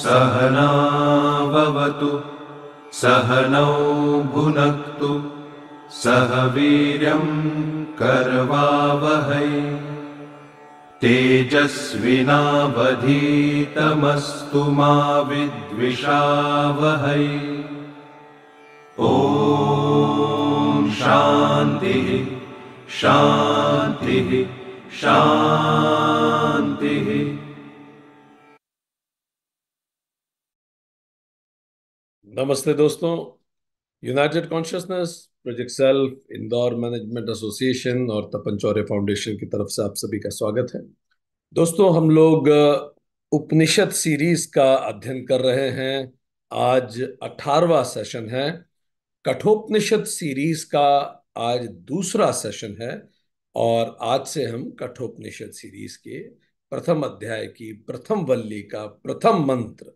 सहना भवतु सहनौ भुनक्तु सह वीर्यम् कर्वावहै तेजस्विनावधीतमस्तु मा विद्विषावहै ॐ शान्तिः शान्तिः शान्तिः नमस्ते दोस्तों united consciousness project self Indore management association और तपन चौरे फाउंडेशन की तरफ से आप सभी का स्वागत है दोस्तों हम लोग उपनिषद सीरीज का अध्ययन कर रहे हैं आज अठारवा सेशन है कठोपनिषद सीरीज का आज दूसरा सेशन है और आज से हम कठोपनिषद सीरीज के प्रथम अध्याय की प्रथम वल्ली का प्रथम मंत्र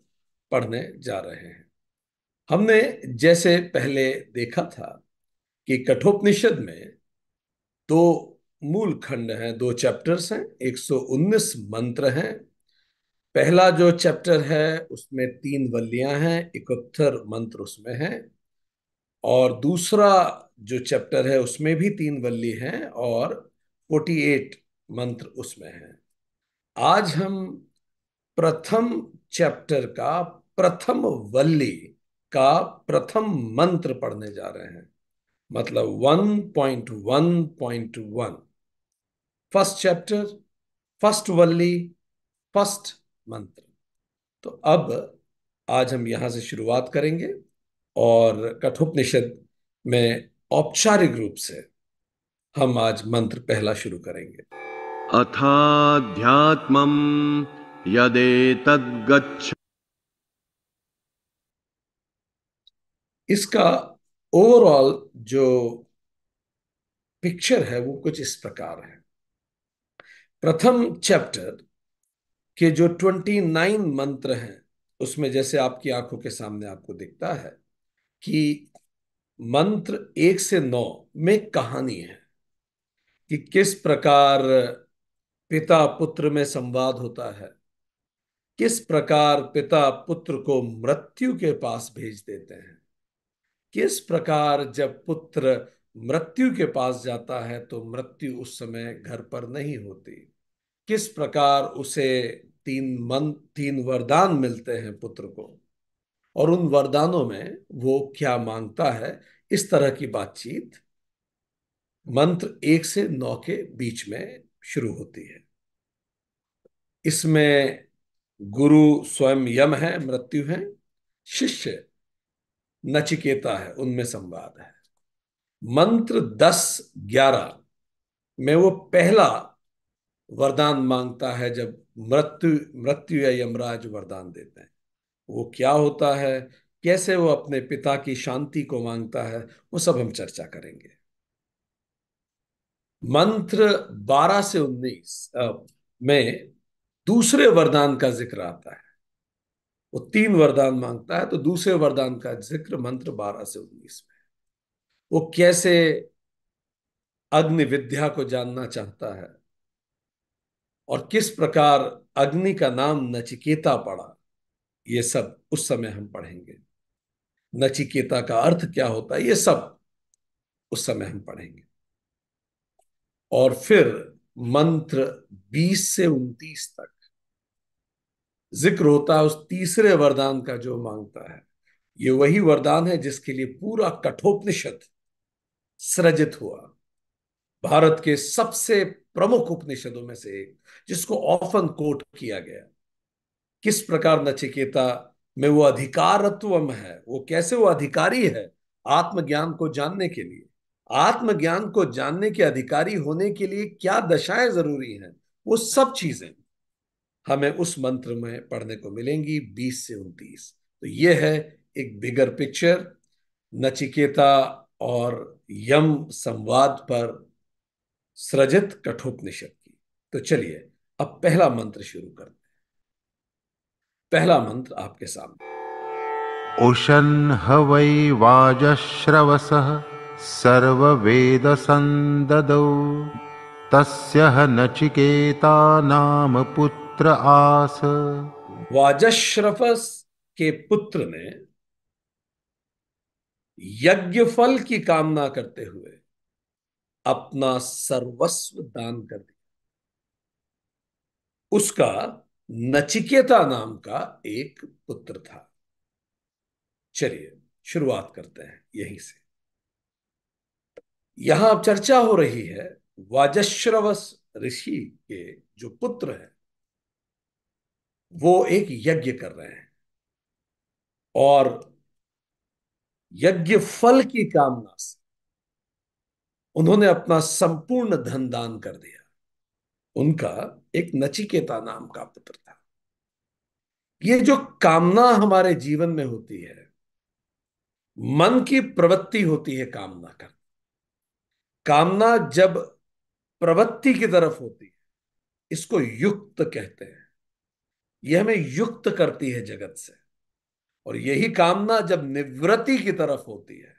पढ़ने जा रहे हैं हमने जैसे पहले देखा था कि कठोपनिषद में दो मूल खंड हैं दो चैप्टर्स हैं 119 मंत्र हैं पहला जो चैप्टर है उसमें तीन वल्लियां हैं इकहत्तर मंत्र उसमें हैं और दूसरा जो चैप्टर है उसमें भी तीन वल्ली हैं और 48 मंत्र उसमें हैं आज हम प्रथम चैप्टर का प्रथम वल्ली का प्रथम मंत्र पढ़ने जा रहे हैं मतलब 1.1.1 फर्स्ट चैप्टर फर्स्ट वल्ली फर्स्ट मंत्र तो अब आज हम यहां से शुरुआत करेंगे और कठोपनिषद में औपचारिक रूप से हम आज मंत्र पहला शुरू करेंगे अथाध्यात्म तद्गच्छ इसका ओवरऑल जो पिक्चर है वो कुछ इस प्रकार है प्रथम चैप्टर के जो ट्वेंटी नाइन मंत्र हैं उसमें जैसे आपकी आंखों के सामने आपको दिखता है कि मंत्र एक से नौ में कहानी है कि किस प्रकार पिता पुत्र में संवाद होता है किस प्रकार पिता पुत्र को मृत्यु के पास भेज देते हैं किस प्रकार जब पुत्र मृत्यु के पास जाता है तो मृत्यु उस समय घर पर नहीं होती किस प्रकार उसे तीन मन तीन वरदान मिलते हैं पुत्र को और उन वरदानों में वो क्या मांगता है इस तरह की बातचीत मंत्र एक से नौ के बीच में शुरू होती है इसमें गुरु स्वयं यम है मृत्यु है शिष्य नचिकेता है उनमें संवाद है मंत्र दस ग्यारह में वो पहला वरदान मांगता है जब मृत्यु मृत्यु या यमराज वरदान देते हैं वो क्या होता है कैसे वो अपने पिता की शांति को मांगता है वो सब हम चर्चा करेंगे मंत्र 12 से 19 में दूसरे वरदान का जिक्र आता है वो तीन वरदान मांगता है तो दूसरे वरदान का जिक्र मंत्र बारह से उन्नीस में वो कैसे अग्नि विद्या को जानना चाहता है और किस प्रकार अग्नि का नाम नचिकेता पड़ा ये सब उस समय हम पढ़ेंगे नचिकेता का अर्थ क्या होता है ये सब उस समय हम पढ़ेंगे और फिर मंत्र 20 से 29 तक जिक्र होता है उस तीसरे वरदान का जो मांगता है ये वही वरदान है जिसके लिए पूरा कठोपनिषद सृजित हुआ भारत के सबसे प्रमुख उपनिषदों में से एक जिसको ऑफन कोट किया गया किस प्रकार नचिकेता में वो अधिकारत्वम है वो कैसे वो अधिकारी है आत्मज्ञान को जानने के लिए आत्मज्ञान को जानने के अधिकारी होने के लिए क्या दशाएं जरूरी हैं वो सब चीजें हमें उस मंत्र में पढ़ने को मिलेंगी बीस से उनतीस तो ये है एक बिगर पिक्चर नचिकेता और यम संवाद पर सृजित कठोपनिषद की तो चलिए अब पहला मंत्र शुरू करते हैं पहला मंत्र आपके सामने उशन हवई वाजश्रवस सर्ववेद संददौ तस्य नचिकेता नाम पुत्र पुत्र आस वाजश्रफस के पुत्र ने यज्ञ फल की कामना करते हुए अपना सर्वस्व दान कर दिया उसका नचिकेता नाम का एक पुत्र था चलिए शुरुआत करते हैं यहीं से यहां अब चर्चा हो रही है वाजश्रवस ऋषि के जो पुत्र है वो एक यज्ञ कर रहे हैं और यज्ञ फल की कामना से उन्होंने अपना संपूर्ण धन दान कर दिया उनका एक नचिकेता नाम का पुत्र था ये जो कामना हमारे जीवन में होती है मन की प्रवृत्ति होती है कामना का कामना जब प्रवृत्ति की तरफ होती है इसको युक्त कहते हैं ये हमें युक्त करती है जगत से और यही कामना जब निवृत्ति की तरफ होती है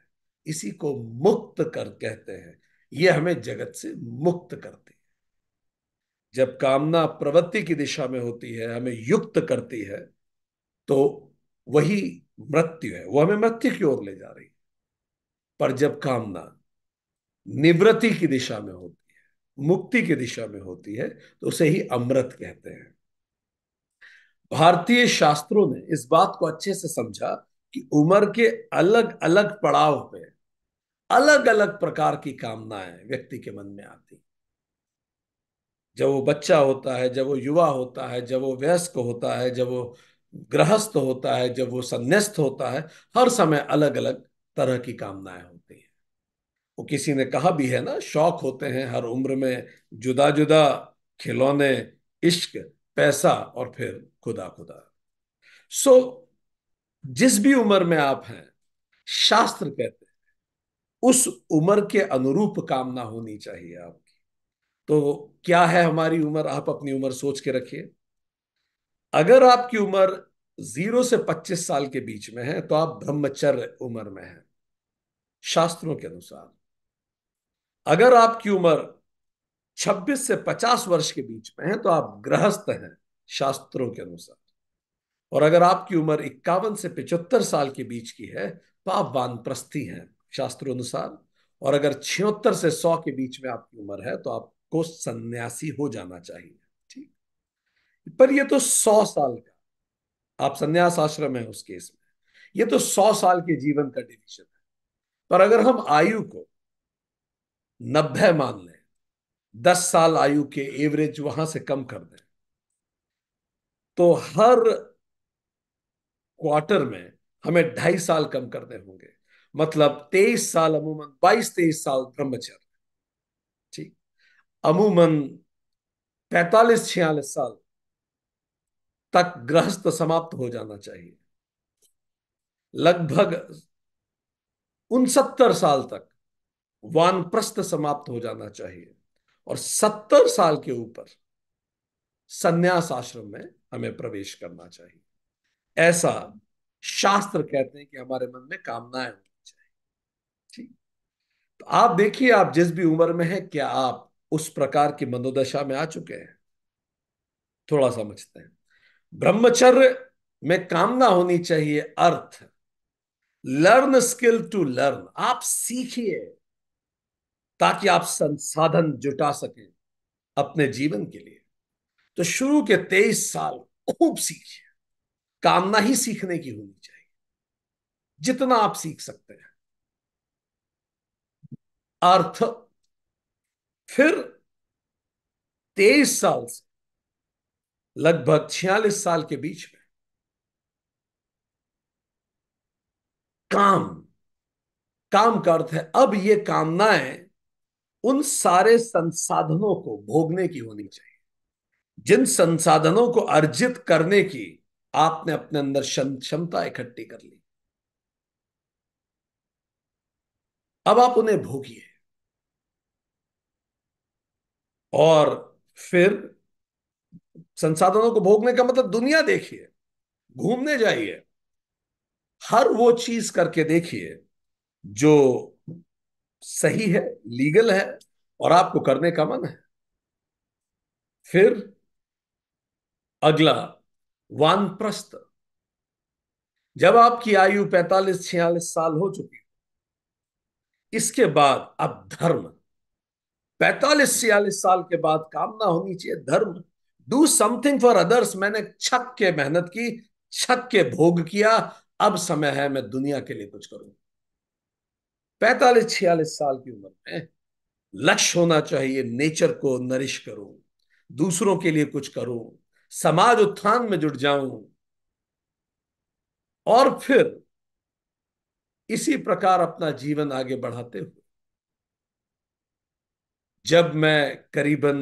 इसी को मुक्त कर कहते हैं ये हमें जगत से मुक्त करती है जब कामना प्रवृत्ति की दिशा में होती है हमें युक्त करती है तो वही मृत्यु है वो हमें मृत्यु की ओर ले जा रही है पर जब कामना निवृत्ति की दिशा में होती है मुक्ति की दिशा में होती है तो उसे ही अमृत कहते हैं भारतीय शास्त्रों ने इस बात को अच्छे से समझा कि उम्र के अलग अलग पड़ाव पे अलग अलग प्रकार की कामनाएं व्यक्ति के मन में आती जब वो बच्चा होता है जब वो युवा होता है जब वो वयस्क होता है जब वो गृहस्थ होता है जब वो संन्यास्त होता है हर समय अलग अलग तरह की कामनाएं होती हैं वो किसी ने कहा भी है ना शौक होते हैं हर उम्र में जुदा जुदा खिलौने इश्क पैसा और फिर खुदा खुदा सो so, जिस भी उम्र में आप हैं शास्त्र कहते हैं उस उम्र के अनुरूप कामना होनी चाहिए आपकी तो क्या है हमारी उम्र आप अपनी उम्र सोच के रखिए अगर आपकी उम्र जीरो से पच्चीस साल के बीच में है तो आप ब्रह्मचर्य उम्र में हैं शास्त्रों के अनुसार अगर आपकी उम्र छब्बीस से पचास वर्ष के बीच में है तो आप गृहस्थ हैं शास्त्रों के अनुसार और अगर आपकी उम्र इक्यावन से पिचहत्तर साल के बीच की है तो आप वानप्रस्थी हैं शास्त्रों अनुसार और अगर छिहत्तर से सौ के बीच में आपकी उम्र है तो आपको सन्यासी हो जाना चाहिए ठीक पर यह तो सौ साल का आप संन्यास आश्रम है उस केस में यह तो सौ साल के जीवन का डिविजन है पर अगर हम आयु को नब्बे मान लें दस साल आयु के एवरेज वहां से कम कर दें तो हर क्वार्टर में हमें ढाई साल कम करने होंगे मतलब तेईस साल अमूमन बाईस तेईस साल ब्रह्मचर्य ठीक अमूमन पैतालीस छियालीस साल तक गृहस्थ समाप्त हो जाना चाहिए लगभग उनसत्तर साल तक वानप्रस्थ समाप्त हो जाना चाहिए और सत्तर साल के ऊपर संन्यास आश्रम में हमें प्रवेश करना चाहिए ऐसा शास्त्र कहते हैं कि हमारे मन में कामनाएं होनी चाहिए ठीक तो आप देखिए आप जिस भी उम्र में हैं क्या आप उस प्रकार की मनोदशा में आ चुके हैं थोड़ा समझते हैं ब्रह्मचर्य में कामना होनी चाहिए अर्थ लर्न स्किल टू लर्न आप सीखिए ताकि आप संसाधन जुटा सकें अपने जीवन के लिए तो शुरू के तेईस साल खूब सीखिए कामना ही सीखने की होनी चाहिए जितना आप सीख सकते हैं अर्थ फिर तेईस साल से लगभग छियालीस साल के बीच में काम काम का अर्थ है अब ये कामनाएं उन सारे संसाधनों को भोगने की होनी चाहिए जिन संसाधनों को अर्जित करने की आपने अपने अंदर क्षमता इकट्ठी कर ली अब आप उन्हें भोगिए और फिर संसाधनों को भोगने का मतलब दुनिया देखिए घूमने जाइए हर वो चीज करके देखिए जो सही है लीगल है और आपको करने का मन है फिर अगला वानप्रस्थ जब आपकी आयु 45-46 साल हो चुकी हो इसके बाद अब धर्म 45-46 साल के बाद कामना होनी चाहिए धर्म डू समथिंग फॉर अदर्स मैंने छक के मेहनत की छक के भोग किया अब समय है मैं दुनिया के लिए कुछ करूं पैतालीस छियालीस साल की उम्र में लक्ष्य होना चाहिए नेचर को नरिश करूं दूसरों के लिए कुछ करूं समाज उत्थान में जुट जाऊं और फिर इसी प्रकार अपना जीवन आगे बढ़ाते हुए जब मैं करीबन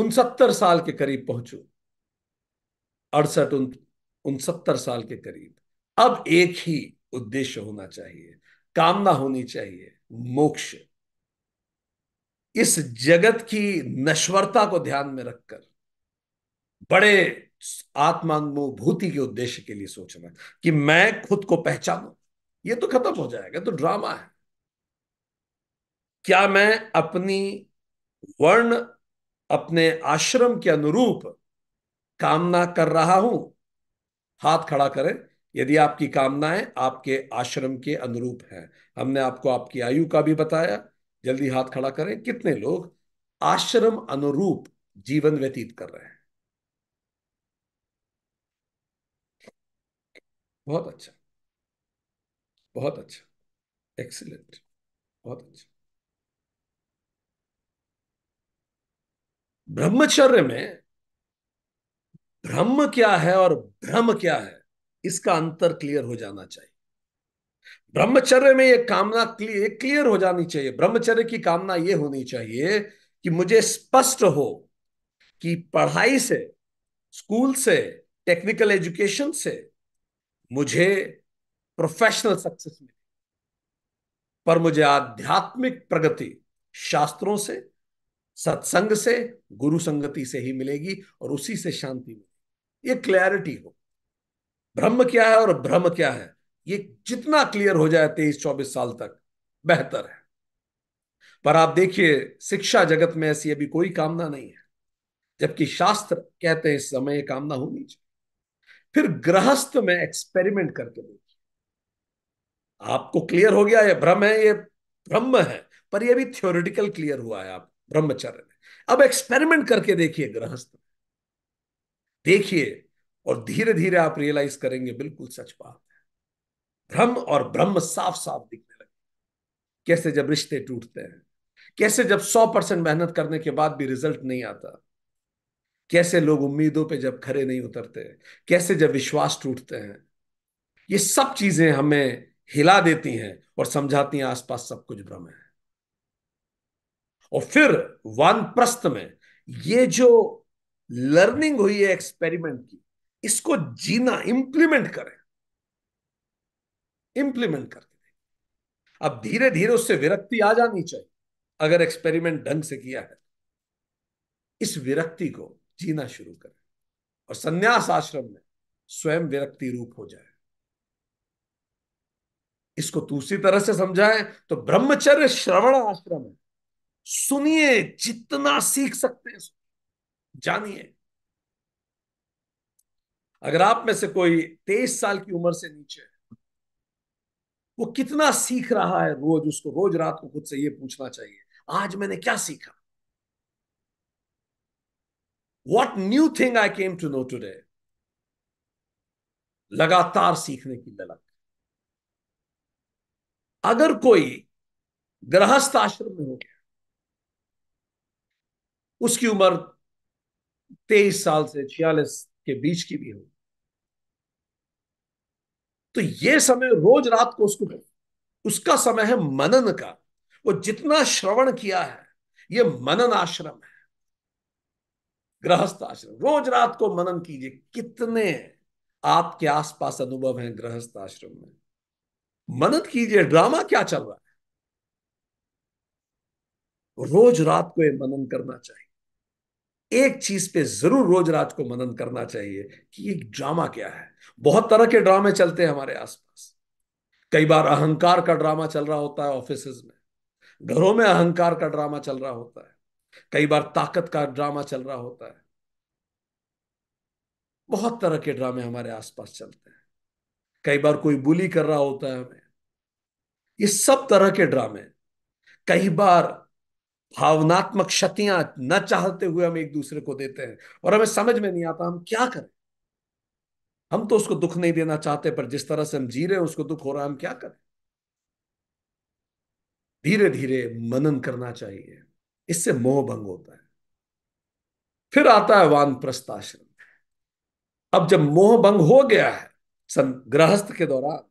उनसत्तर साल के करीब पहुंचू अड़सठ उनसत्तर साल के करीब अब एक ही उद्देश्य होना चाहिए कामना होनी चाहिए मोक्ष इस जगत की नश्वरता को ध्यान में रखकर बड़े आत्मानुभूति के उद्देश्य के लिए सोचना कि मैं खुद को पहचानू ये तो खत्म हो जाएगा तो ड्रामा है क्या मैं अपनी वर्ण अपने आश्रम के अनुरूप कामना कर रहा हूं हाथ खड़ा करें यदि आपकी कामनाएं आपके आश्रम के अनुरूप हैं हमने आपको आपकी आयु का भी बताया जल्दी हाथ खड़ा करें कितने लोग आश्रम अनुरूप जीवन व्यतीत कर रहे हैं बहुत अच्छा बहुत अच्छा एक्सीलेंट बहुत अच्छा ब्रह्मचर्य में ब्रह्म क्या है और भ्रम क्या है इसका अंतर क्लियर हो जाना चाहिए ब्रह्मचर्य में यह कामना क्लियर हो जानी चाहिए ब्रह्मचर्य की कामना यह होनी चाहिए कि मुझे स्पष्ट हो कि पढ़ाई से स्कूल से टेक्निकल एजुकेशन से मुझे प्रोफेशनल सक्सेस मिली पर मुझे आध्यात्मिक प्रगति शास्त्रों से सत्संग से गुरु संगति से ही मिलेगी और उसी से शांति मिलेगी ये क्लैरिटी हो ब्रह्म क्या है और ब्रह्म क्या है ये जितना क्लियर हो जाए तेईस चौबीस साल तक बेहतर है पर आप देखिए शिक्षा जगत में ऐसी अभी कोई कामना नहीं है जबकि शास्त्र कहते हैं इस समय कामना होनी चाहिए फिर गृहस्थ में एक्सपेरिमेंट करके देखिए आपको क्लियर हो गया ये भ्रम है ये ब्रह्म है पर ये भी थ्योरिटिकल क्लियर हुआ है आप ब्रह्मचर्य में अब एक्सपेरिमेंट करके देखिए गृहस्थ देखिए और धीरे धीरे आप रियलाइज करेंगे बिल्कुल सच बात है भ्रम और ब्रह्म साफ साफ दिखने लगे कैसे जब रिश्ते टूटते हैं कैसे जब सौ परसेंट मेहनत करने के बाद भी रिजल्ट नहीं आता कैसे लोग उम्मीदों पे जब खड़े नहीं उतरते कैसे जब विश्वास टूटते हैं ये सब चीजें हमें हिला देती हैं और समझाती हैं आसपास सब कुछ भ्रम है और फिर वन प्रस्त में ये जो लर्निंग हुई है एक्सपेरिमेंट की इसको जीना इंप्लीमेंट करें इंप्लीमेंट करके अब धीरे धीरे उससे विरक्ति आ जानी चाहिए अगर एक्सपेरिमेंट ढंग से किया है इस विरक्ति को जीना शुरू करें और संन्यास आश्रम में स्वयं विरक्ति रूप हो जाए इसको दूसरी तरह से समझाएं तो ब्रह्मचर्य श्रवण आश्रम है सुनिए जितना सीख सकते हैं जानिए अगर आप में से कोई तेईस साल की उम्र से नीचे है वो कितना सीख रहा है रोज उसको रोज रात को खुद से ये पूछना चाहिए आज मैंने क्या सीखा what new thing I came to know today लगातार सीखने की ललक अगर कोई गृहस्थ आश्रम में हो गया उसकी उम्र तेईस साल से छियालीस के बीच की भी हो तो यह समय रोज रात को उसको उसका समय है मनन का वो जितना श्रवण किया है ये मनन आश्रम है गृहस्थ आश्रम रोज रात को मनन कीजिए कितने आपके आसपास अनुभव हैं गृहस्थ आश्रम में मनन कीजिए ड्रामा क्या चल रहा है रोज रात को ये मनन करना चाहिए एक चीज पे जरूर रोज रात को मनन करना चाहिए कि ये ड्रामा क्या है बहुत तरह के ड्रामे चलते हैं हमारे आसपास कई बार अहंकार का ड्रामा चल रहा होता है ऑफिस में घरों में अहंकार का ड्रामा चल रहा होता है कई बार ताकत का ड्रामा चल रहा होता है बहुत तरह के ड्रामे हमारे आसपास चलते हैं कई बार कोई बुली कर रहा होता है हमें ये सब तरह के ड्रामे कई बार भावनात्मक क्षतियां न चाहते हुए हम एक दूसरे को देते हैं और हमें समझ में नहीं आता हम क्या करें हम तो उसको दुख नहीं देना चाहते पर जिस तरह से हम जी रहे हैं उसको दुख हो रहा है हम क्या करें धीरे धीरे मनन करना चाहिए इससे मोह भंग होता है फिर आता है वान आश्रम अब जब मोह भंग हो गया है सन गृहस्थ के दौरान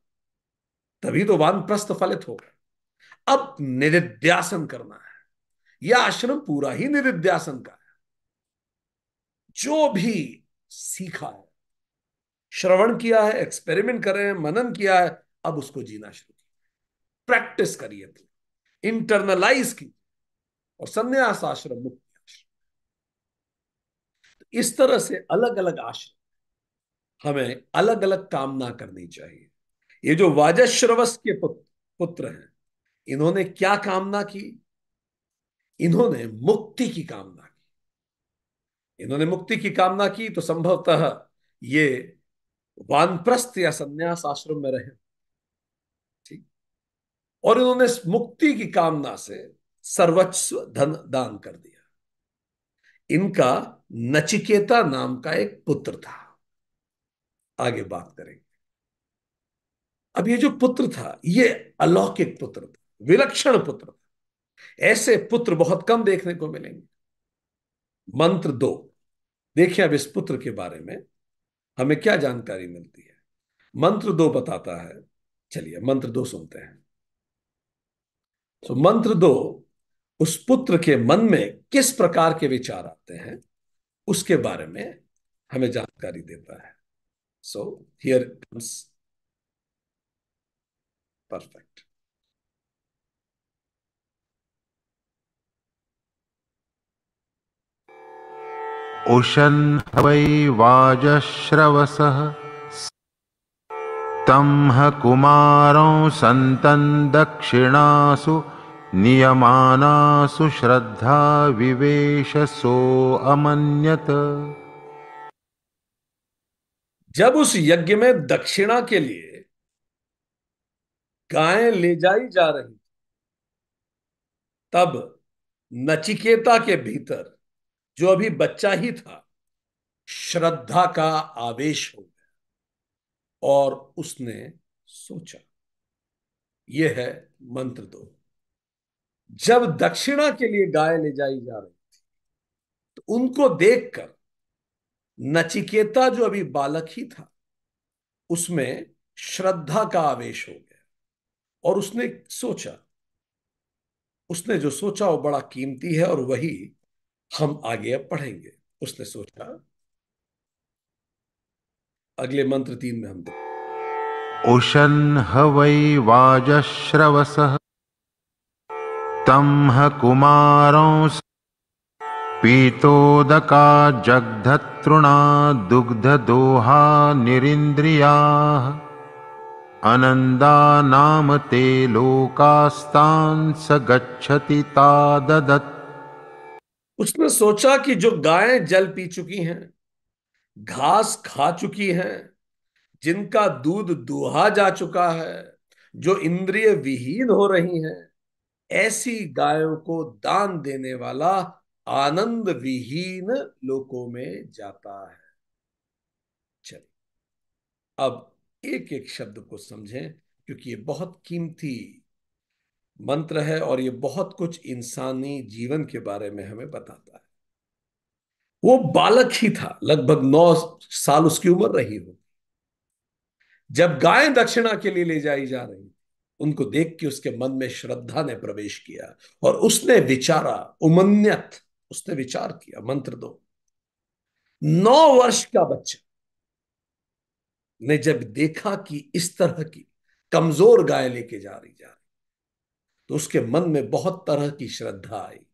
तभी तो वान प्रस्त फलित होगा अब निरिध्यासन करना है यह आश्रम पूरा ही निरिध्यासन का है जो भी सीखा है श्रवण किया है एक्सपेरिमेंट करे हैं मनन किया है अब उसको जीना शुरू किया प्रैक्टिस करिए इंटरनलाइज की और संन्यास आश्रम मुक्ति आश्रम तो इस तरह से अलग अलग आश्रम हमें अलग अलग कामना करनी चाहिए ये जो वाजश्रवस के पुत्र पुत्र हैं इन्होंने क्या कामना की इन्होंने मुक्ति की कामना की इन्होंने मुक्ति की कामना की तो संभवतः ये वानप्रस्थ या संन्यास आश्रम में रहे ठीक और इन्होंने मुक्ति की कामना से सर्वस्व धन दान कर दिया इनका नचिकेता नाम का एक पुत्र था आगे बात करेंगे अब ये जो पुत्र था ये अलौकिक पुत्र था विलक्षण पुत्र था ऐसे पुत्र बहुत कम देखने को मिलेंगे मंत्र दो देखिए अब इस पुत्र के बारे में हमें क्या जानकारी मिलती है मंत्र दो बताता है चलिए मंत्र दो सुनते हैं तो मंत्र दो उस पुत्र के मन में किस प्रकार के विचार आते हैं उसके बारे में हमें जानकारी देता है सो हियर कम्स परफेक्ट उशन वै वाजश्रवस तम कुमारों संतन दक्षिणासु नियमाना सुश्रद्धा सो अमन्यत जब उस यज्ञ में दक्षिणा के लिए गायें ले जाई जा रही तब नचिकेता के भीतर जो अभी बच्चा ही था श्रद्धा का आवेश हो गया और उसने सोचा यह है मंत्र दो जब दक्षिणा के लिए गाय ले जाई जा रही थी तो उनको देखकर नचिकेता जो अभी बालक ही था उसमें श्रद्धा का आवेश हो गया और उसने सोचा उसने जो सोचा वो बड़ा कीमती है और वही हम आगे अब पढ़ेंगे उसने सोचा अगले मंत्र तीन में हम देखें उशन हवई वाजश्रवसः तमह कुमारों पीतोदका जगधतृणा दोहा निरिंद्रिया अनंदा नाम ते लोकास्तान् स गच्छति ताददत् उसने सोचा कि जो गायें जल पी चुकी हैं घास खा चुकी हैं जिनका दूध दुहा जा चुका है जो इंद्रिय विहीन हो रही हैं ऐसी गायों को दान देने वाला आनंद विहीन लोकों में जाता है चलिए अब एक एक शब्द को समझें क्योंकि ये बहुत कीमती मंत्र है और ये बहुत कुछ इंसानी जीवन के बारे में हमें बताता है वो बालक ही था लगभग नौ साल उसकी उम्र रही होगी जब गायें दक्षिणा के लिए ले जाई जा रही उनको देख के उसके मन में श्रद्धा ने प्रवेश किया और उसने विचारा उमन्यत उसने विचार किया मंत्र दो नौ वर्ष का बच्चा ने जब देखा कि इस तरह की कमजोर गाय लेके जा रही जा रही तो उसके मन में बहुत तरह की श्रद्धा आई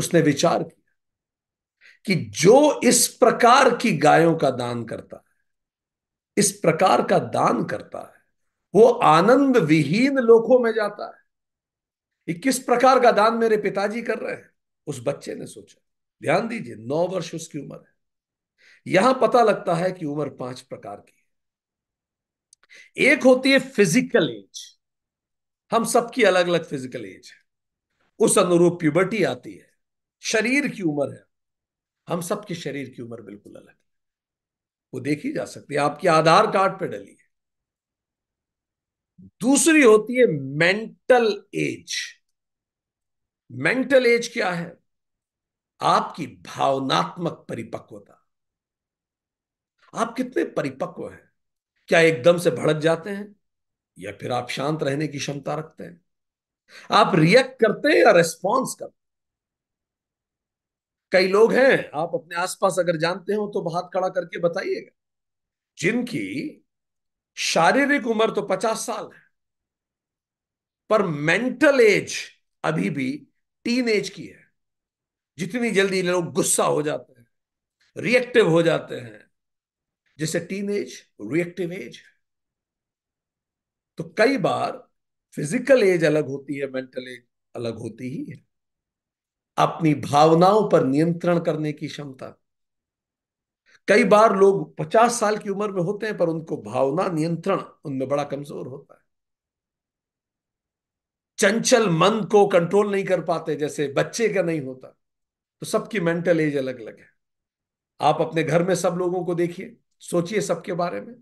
उसने विचार किया कि जो इस प्रकार की गायों का दान करता है इस प्रकार का दान करता है वो आनंद विहीन लोकों में जाता है ये किस प्रकार का दान मेरे पिताजी कर रहे हैं उस बच्चे ने सोचा ध्यान दीजिए नौ वर्ष उसकी उम्र है यहां पता लगता है कि उम्र पांच प्रकार की है एक होती है फिजिकल एज हम सबकी अलग अलग फिजिकल एज है उस अनुरूप प्यूबर्टी आती है शरीर की उम्र है हम सबके शरीर की उम्र बिल्कुल अलग है वो देखी जा सकती है आपके आधार कार्ड पर डली है दूसरी होती है मेंटल एज मेंटल एज क्या है आपकी भावनात्मक परिपक्वता आप कितने परिपक्व हैं क्या एकदम से भड़क जाते हैं या फिर आप शांत रहने की क्षमता रखते हैं आप रिएक्ट करते हैं या रेस्पॉन्स करते हैं कई लोग हैं आप अपने आसपास अगर जानते हो तो हाथ खड़ा करके बताइएगा जिनकी शारीरिक उम्र तो पचास साल है पर मेंटल एज अभी भी टीन एज की है जितनी जल्दी लोग गुस्सा हो जाते हैं रिएक्टिव हो जाते हैं जैसे टीन एज रिएक्टिव एज है तो कई बार फिजिकल एज अलग होती है मेंटल एज अलग होती ही है अपनी भावनाओं पर नियंत्रण करने की क्षमता कई बार लोग पचास साल की उम्र में होते हैं पर उनको भावना नियंत्रण उनमें बड़ा कमजोर होता है चंचल मन को कंट्रोल नहीं कर पाते जैसे बच्चे का नहीं होता तो सबकी मेंटल एज अलग अलग है आप अपने घर में सब लोगों को देखिए सोचिए सबके बारे में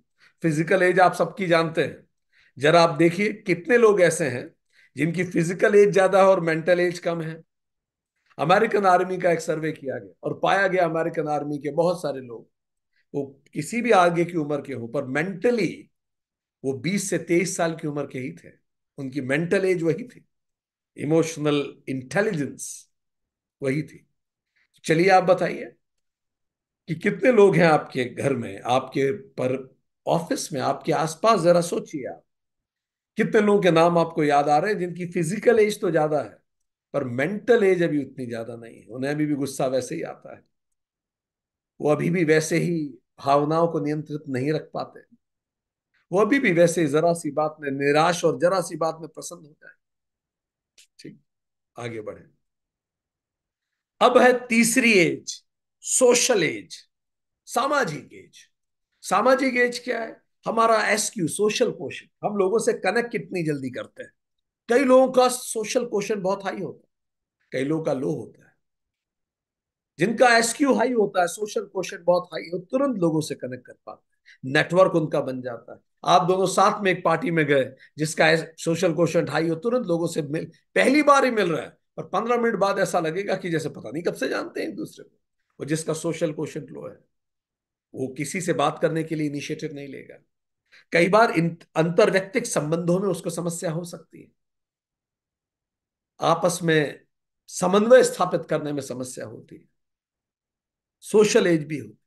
फिजिकल एज आप सबकी जानते हैं जरा आप देखिए कितने लोग ऐसे हैं जिनकी फिजिकल एज ज्यादा है और मेंटल एज कम है अमेरिकन आर्मी का एक सर्वे किया गया और पाया गया अमेरिकन आर्मी के बहुत सारे लोग वो किसी भी आगे की उम्र के हो पर मेंटली वो 20 से 23 साल की उम्र के ही थे उनकी मेंटल एज वही थी इमोशनल इंटेलिजेंस वही थी चलिए आप बताइए कि कितने लोग हैं आपके घर में आपके पर ऑफिस में आपके आसपास जरा सोचिए आप कितने लोगों के नाम आपको याद आ रहे हैं जिनकी फिजिकल एज तो ज्यादा है पर मेंटल एज अभी उतनी ज्यादा नहीं है उन्हें अभी भी गुस्सा वैसे ही आता है वो अभी भी वैसे ही भावनाओं को नियंत्रित नहीं रख पाते वो अभी भी वैसे जरा सी बात में निराश और जरा सी बात में प्रसन्न हो जाए ठीक आगे बढ़े अब है तीसरी एज सोशल एज सामाजिक एज सामाजिक एज क्या है हमारा एसक्यू सोशल क्वेश्चन हम लोगों से कनेक्ट कितनी जल्दी करते हैं कई लोगों का सोशल क्वेश्चन बहुत हाई होता है कई लोगों का लो होता है जिनका एसक्यू हाई होता है सोशल क्वेश्चन बहुत हाई हो तुरंत लोगों से कनेक्ट कर पाते नेटवर्क उनका बन जाता है आप दोनों साथ में एक पार्टी में गए जिसका सोशल क्वेश्चन हाई हो तुरंत लोगों से मिल पहली बार ही मिल रहा है और पंद्रह मिनट बाद ऐसा लगेगा कि जैसे पता नहीं कब से जानते हैं एक दूसरे को और जिसका सोशल क्वेश्चन लो है वो किसी से बात करने के लिए इनिशिएटिव नहीं लेगा कई बार अंतर व्यक्तिक संबंधों में उसको समस्या हो सकती है आपस में समन्वय स्थापित करने में समस्या होती है सोशल एज भी होती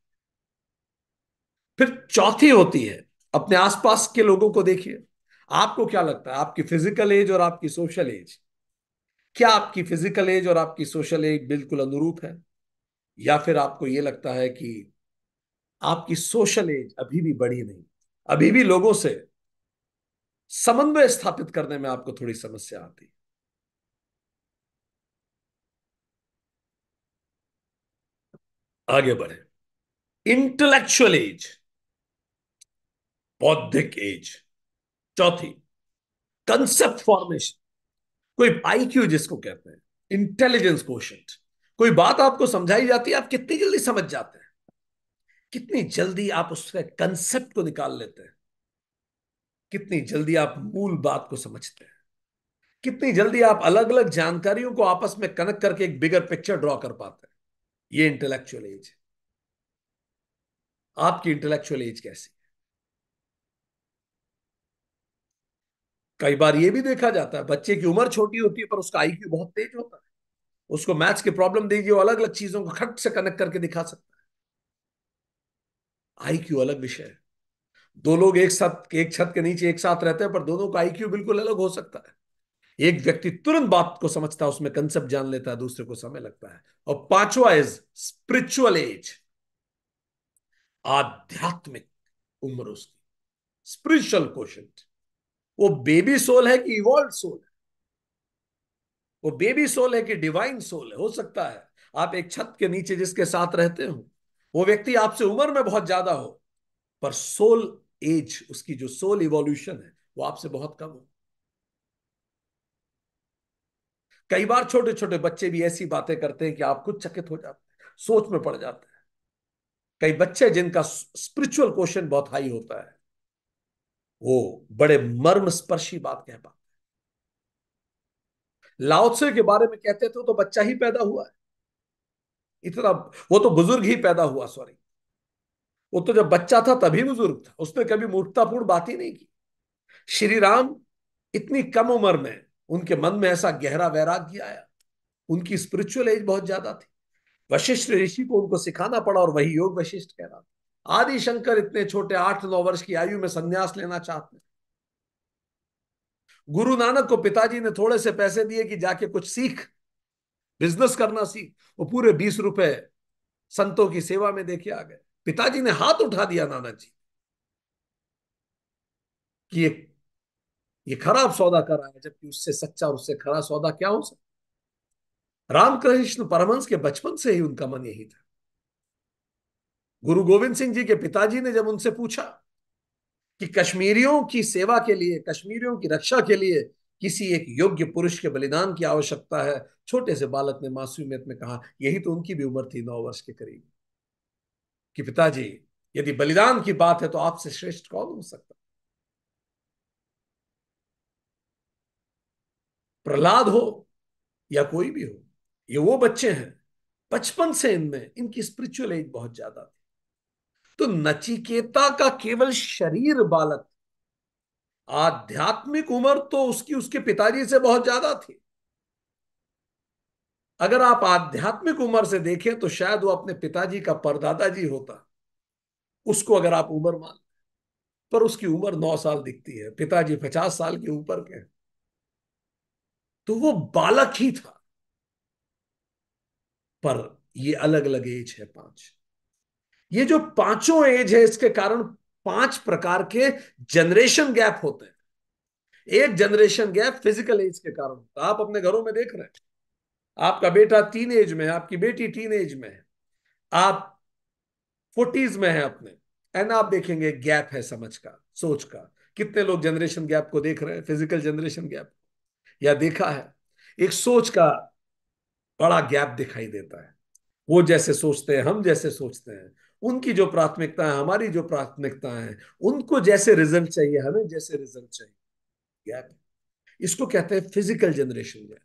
फिर चौथी होती है अपने आसपास के लोगों को देखिए आपको क्या लगता है आपकी फिजिकल एज और आपकी सोशल एज क्या आपकी फिजिकल एज और आपकी सोशल एज बिल्कुल अनुरूप है या फिर आपको यह लगता है कि आपकी सोशल एज अभी भी बड़ी नहीं अभी भी लोगों से समन्वय स्थापित करने में आपको थोड़ी समस्या आती है आगे बढ़े इंटेलेक्चुअल एज बौद्धिक एज चौथी कंसेप्ट फॉर्मेशन कोई आईक्यू जिसको कहते हैं इंटेलिजेंस क्वेश्चन कोई बात आपको समझाई जाती है आप कितनी जल्दी समझ जाते हैं कितनी जल्दी आप उसके कंसेप्ट को निकाल लेते हैं कितनी जल्दी आप मूल बात को समझते हैं कितनी जल्दी आप अलग अलग जानकारियों को आपस में कनेक्ट करके एक बिगर पिक्चर ड्रॉ कर पाते हैं ये इंटेलेक्चुअल एज आपकी इंटेलेक्चुअल एज कैसी कई बार ये भी देखा जाता है बच्चे की उम्र छोटी होती है पर उसका आईक्यू बहुत तेज होता है उसको मैथ्स के प्रॉब्लम दीजिए वो अलग अलग चीजों को खट से कनेक्ट करके दिखा सकता है आईक्यू अलग विषय है दो लोग एक साथ एक छत के नीचे एक साथ रहते हैं पर दोनों का आईक्यू बिल्कुल अलग हो सकता है एक व्यक्ति तुरंत बात को समझता है उसमें कंसेप्ट जान लेता है दूसरे को समय लगता है और पांचवा इज स्पिरिचुअल एज आध्यात्मिक उम्र उसकी स्पिरिचुअल क्वेश्चन वो बेबी सोल है कि इवॉल्व सोल है वो बेबी सोल है कि डिवाइन सोल है हो सकता है आप एक छत के नीचे जिसके साथ रहते हो वो व्यक्ति आपसे उम्र में बहुत ज्यादा हो पर सोल एज उसकी जो सोल इवोल्यूशन है वो आपसे बहुत कम हो कई बार छोटे छोटे बच्चे भी ऐसी बातें करते हैं कि आप खुद चकित हो जाते हैं सोच में पड़ जाते हैं कई बच्चे जिनका स्पिरिचुअल क्वेश्चन बहुत हाई होता है वो बड़े मर्म स्पर्शी बात कह पाते लाओत्से के बारे में कहते थे तो बच्चा ही पैदा हुआ है इतना वो तो बुजुर्ग ही पैदा हुआ सॉरी वो तो जब बच्चा था तभी बुजुर्ग था उसने कभी मूर्खतापूर्ण बात ही नहीं की श्री राम इतनी कम उम्र में उनके मन में ऐसा गहरा वैराग्य आया उनकी स्पिरिचुअल एज बहुत ज्यादा थी वशिष्ठ ऋषि को उनको सिखाना पड़ा और वही योग वशिष्ठ कह रहा था आदि शंकर इतने छोटे आठ नौ वर्ष की आयु में संन्यास लेना चाहते हैं गुरु नानक को पिताजी ने थोड़े से पैसे दिए कि जाके कुछ सीख बिजनेस करना सीख वो पूरे बीस रुपए संतों की सेवा में देके आ गए पिताजी ने हाथ उठा दिया नानक जी कि ये ये खराब सौदा कर रहा है जबकि उससे सच्चा और उससे खरा सौदा क्या हो सकता रामकृष्ण परमंश के बचपन से ही उनका मन यही था गुरु गोविंद सिंह जी के पिताजी ने जब उनसे पूछा कि कश्मीरियों की सेवा के लिए कश्मीरियों की रक्षा के लिए किसी एक योग्य पुरुष के बलिदान की आवश्यकता है छोटे से बालक ने मासूमियत में कहा यही तो उनकी भी उम्र थी नौ वर्ष के करीब कि पिताजी यदि बलिदान की बात है तो आपसे श्रेष्ठ कौन हो सकता प्रहलाद हो या कोई भी हो ये वो बच्चे हैं बचपन से इनमें इनकी स्पिरिचुअल एज बहुत ज्यादा थी तो नचिकेता का केवल शरीर बालक आध्यात्मिक उम्र तो उसकी उसके पिताजी से बहुत ज्यादा थी अगर आप आध्यात्मिक उम्र से देखें तो शायद वो अपने पिताजी का परदादा जी होता उसको अगर आप उम्र मान पर उसकी उम्र नौ साल दिखती है पिताजी पचास साल के ऊपर के हैं तो वो बालक ही था पर ये अलग अलग एज है पांच ये जो पांचों एज है इसके कारण पांच प्रकार के जनरेशन गैप होते हैं एक जनरेशन गैप फिजिकल एज के कारण होता है आप अपने घरों में देख रहे हैं आपका बेटा तीन एज में है आपकी बेटी टीन एज में है आप फोर्टीज में है अपने एंड आप देखेंगे गैप है समझ का सोच का कितने लोग जनरेशन गैप को देख रहे हैं फिजिकल जनरेशन गैप या देखा है एक सोच का बड़ा गैप दिखाई देता है वो जैसे सोचते हैं हम जैसे सोचते हैं उनकी जो प्राथमिकता है हमारी जो प्राथमिकता है उनको जैसे रिजल्ट चाहिए हमें जैसे रिजल्ट चाहिए गैप इसको कहते हैं फिजिकल जनरेशन गैप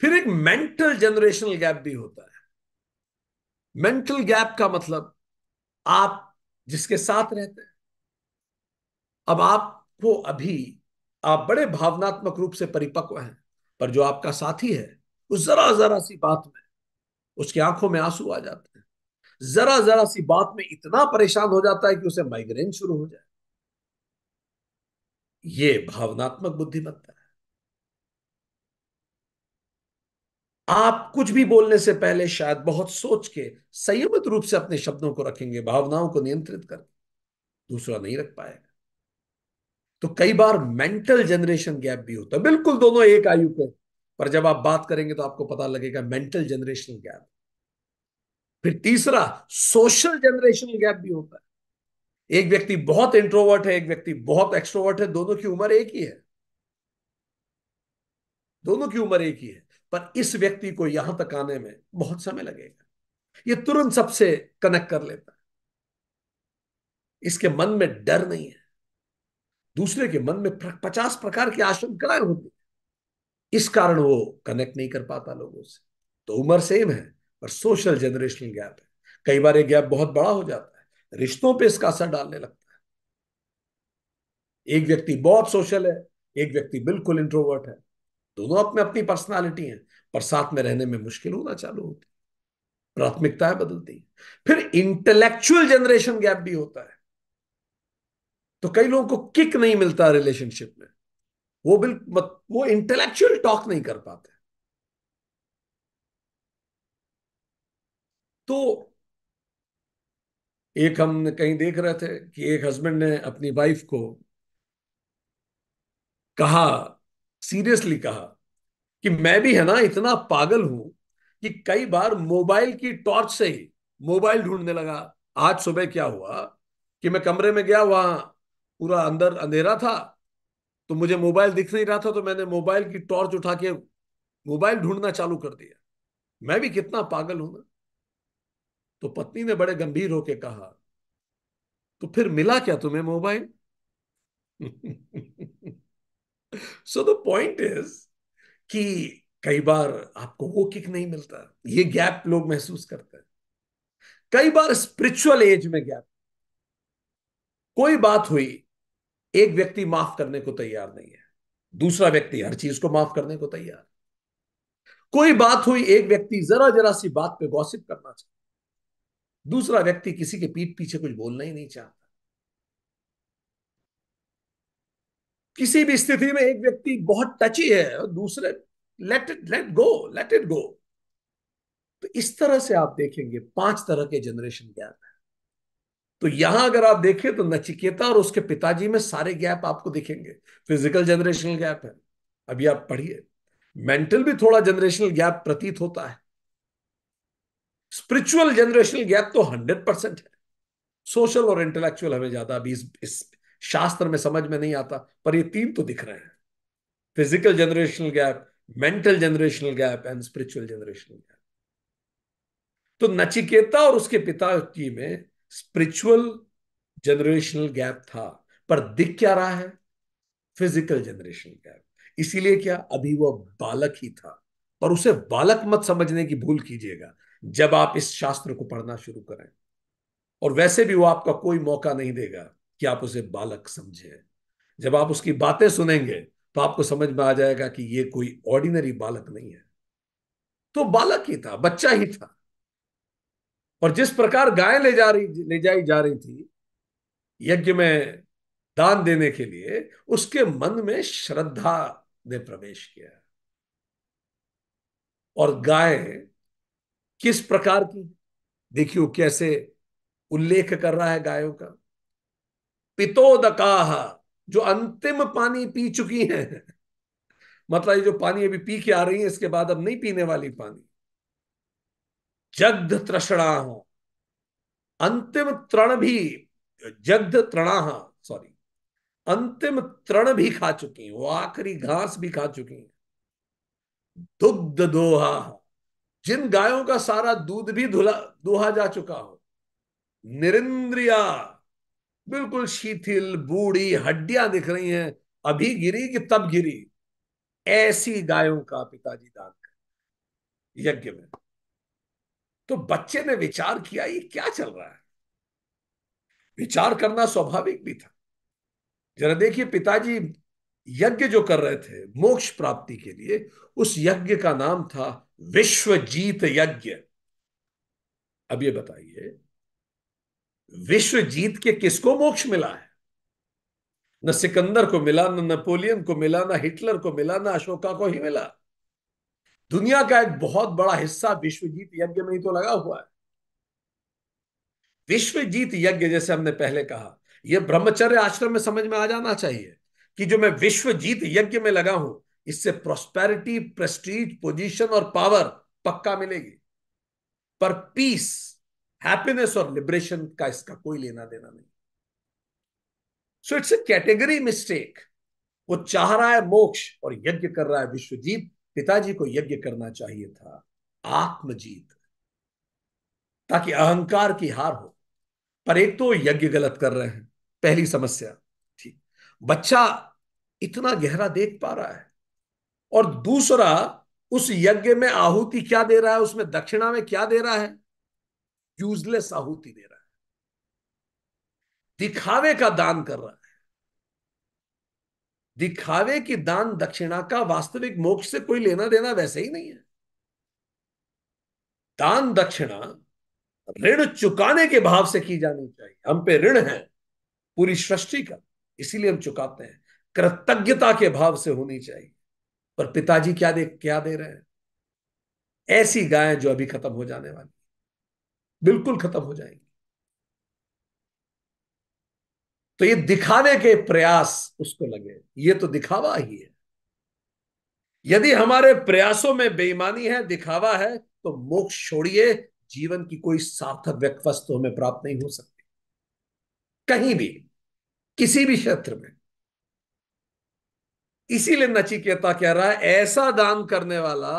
फिर एक मेंटल जनरेशनल गैप भी होता है मेंटल गैप का मतलब आप जिसके साथ रहते हैं अब आपको अभी आप बड़े भावनात्मक रूप से परिपक्व हैं पर जो आपका साथी है उस जरा जरा सी बात में उसकी आंखों में आंसू आ जाते हैं जरा जरा सी बात में इतना परेशान हो जाता है कि उसे माइग्रेन शुरू हो जाए ये भावनात्मक बुद्धिमत्ता है आप कुछ भी बोलने से पहले शायद बहुत सोच के संयमित रूप से अपने शब्दों को रखेंगे भावनाओं को नियंत्रित कर दूसरा नहीं रख पाएगा तो कई बार मेंटल जनरेशन गैप भी होता है बिल्कुल दोनों एक आयु पे पर जब आप बात करेंगे तो आपको पता लगेगा मेंटल जनरेशन गैप फिर तीसरा सोशल जनरेशन गैप भी होता है एक व्यक्ति बहुत इंट्रोवर्ट है एक व्यक्ति बहुत एक्सट्रोवर्ट है दोनों की उम्र एक ही है दोनों की उम्र एक ही है पर इस व्यक्ति को यहां तक आने में बहुत समय लगेगा ये तुरंत सबसे कनेक्ट कर लेता है इसके मन में डर नहीं है दूसरे के मन में पचास प्रकार की आशंकाएं होती इस कारण वो कनेक्ट नहीं कर पाता लोगों से तो उम्र सेम है पर सोशल जनरेशनल गैप है कई बार ये गैप बहुत बड़ा हो जाता है रिश्तों पे इसका असर डालने लगता है एक व्यक्ति बहुत सोशल है एक व्यक्ति बिल्कुल इंट्रोवर्ट है दोनों अपने अपनी पर्सनालिटी है पर साथ में रहने में मुश्किल होना चालू होती प्राथमिकताएं बदलती फिर इंटेलेक्चुअल जनरेशन गैप भी होता है तो कई लोगों को किक नहीं मिलता रिलेशनशिप में वो बिल मत, वो इंटेलेक्चुअल टॉक नहीं कर पाते तो एक हम कहीं देख रहे थे कि एक हस्बैंड ने अपनी वाइफ को कहा सीरियसली कहा कि मैं भी है ना इतना पागल हूं कि कई बार मोबाइल की टॉर्च से ही मोबाइल ढूंढने लगा आज सुबह क्या हुआ कि मैं कमरे में गया वहां पूरा अंदर अंधेरा था तो मुझे मोबाइल दिख नहीं रहा था तो मैंने मोबाइल की टॉर्च उठा के मोबाइल ढूंढना चालू कर दिया मैं भी कितना पागल हूं ना तो पत्नी ने बड़े गंभीर होके कहा तो फिर मिला क्या तुम्हें mobile so the point is कि कई बार आपको वो किक नहीं मिलता ये गैप लोग महसूस करते हैं कई बार स्पिरिचुअल एज में गैप कोई बात हुई एक व्यक्ति माफ करने को तैयार नहीं है दूसरा व्यक्ति हर चीज को माफ करने को तैयार कोई बात हुई एक व्यक्ति जरा जरा सी बात पे गॉसिप करना चाहता दूसरा व्यक्ति किसी के पीठ पीछे कुछ बोलना ही नहीं चाहता किसी भी स्थिति में एक व्यक्ति बहुत टची है और दूसरे let it let go let it go तो इस तरह से आप देखेंगे पांच तरह के जनरेशन गैप है तो यहां अगर आप देखें तो नचिकेता और उसके पिताजी में सारे गैप आपको दिखेंगे फिजिकल जनरेशनल गैप है अभी आप पढ़िए मेंटल भी थोड़ा जनरेशनल गैप प्रतीत होता है स्पिरिचुअल जनरेशनल गैप तो हंड्रेड परसेंट है सोशल और इंटेलेक्चुअल हमें ज्यादा अभी इस, इस शास्त्र में समझ में नहीं आता पर ये तीन तो दिख रहे हैं physical generational gap mental generational gap and spiritual generational gap तो नचिकेता और उसके पिताजी में स्पिरिचुअल जनरेशनल गैप था पर दिख क्या रहा है फिजिकल जनरेशन गैप इसीलिए क्या अभी वह बालक ही था पर उसे बालक मत समझने की भूल कीजिएगा जब आप इस शास्त्र को पढ़ना शुरू करें और वैसे भी वो आपका कोई मौका नहीं देगा कि आप उसे बालक समझें जब आप उसकी बातें सुनेंगे तो आपको समझ में आ जाएगा कि ये कोई ऑर्डिनरी बालक नहीं है तो बालक ही था बच्चा ही था और जिस प्रकार गाय ले जा रही ले जाई जा रही थी यज्ञ में दान देने के लिए उसके मन में श्रद्धा ने प्रवेश किया और गाय किस प्रकार की देखियो कैसे उल्लेख कर रहा है गायों का पितोदकाह जो अंतिम पानी पी चुकी हैं मतलब ये जो पानी अभी पी के आ रही है इसके बाद अब नहीं पीने वाली पानी जग्ध त्रषणा हो अंतिम तृण भी जग्ध तृणा सॉरी अंतिम तृण भी खा चुकी वो आखिरी घास भी खा चुकी दुग्ध दोहा जिन गायों का सारा दूध भी धुला दोहा जा चुका हो निरिंद्रिया बिल्कुल शिथिल बूढ़ी हड्डियां दिख रही हैं अभी गिरी कि तब गिरी ऐसी गायों का पिताजी दान कर यज्ञ में तो बच्चे ने विचार किया ये क्या चल रहा है विचार करना स्वाभाविक भी था जरा देखिए पिताजी यज्ञ जो कर रहे थे मोक्ष प्राप्ति के लिए उस यज्ञ का नाम था विश्वजीत यज्ञ अब ये बताइए विश्वजीत के किसको मोक्ष मिला है न सिकंदर को मिला न नेपोलियन को मिला ना हिटलर को मिला ना अशोका को ही मिला दुनिया का एक बहुत बड़ा हिस्सा विश्वजीत यज्ञ में ही तो लगा हुआ है विश्वजीत यज्ञ जैसे हमने पहले कहा यह ब्रह्मचर्य आश्रम में समझ में आ जाना चाहिए कि जो मैं विश्वजीत यज्ञ में लगा हूं इससे प्रोस्पेरिटी प्रेस्टीज पोजीशन और पावर पक्का मिलेगी पर पीस हैप्पीनेस और लिबरेशन का इसका कोई लेना देना नहीं so it's a category mistake वो चाह रहा है मोक्ष और यज्ञ कर रहा है विश्वजीत पिताजी को यज्ञ करना चाहिए था आत्मजीत ताकि अहंकार की हार हो पर एक तो यज्ञ गलत कर रहे हैं पहली समस्या ठीक बच्चा इतना गहरा देख पा रहा है और दूसरा उस यज्ञ में आहुति क्या दे रहा है उसमें दक्षिणा में क्या दे रहा है यूजलेस आहुति दे रहा है दिखावे का दान कर रहा है दिखावे की दान दक्षिणा का वास्तविक मोक्ष से कोई लेना देना वैसे ही नहीं है दान दक्षिणा ऋण चुकाने के भाव से की जानी चाहिए हम पे ऋण है पूरी सृष्टि का इसीलिए हम चुकाते हैं कृतज्ञता के भाव से होनी चाहिए पर पिताजी क्या दे क्या दे रहे हैं ऐसी गायें जो अभी खत्म हो जाने वाली बिल्कुल खत्म हो जाएंगी तो ये दिखाने के प्रयास उसको लगे ये तो दिखावा ही है यदि हमारे प्रयासों में बेईमानी है दिखावा है तो मोक्ष छोड़िए जीवन की कोई सार्थक व्यक्त वस्तु हमें प्राप्त नहीं हो सकती कहीं भी किसी भी क्षेत्र में इसीलिए नचिकेता कह रहा है ऐसा दान करने वाला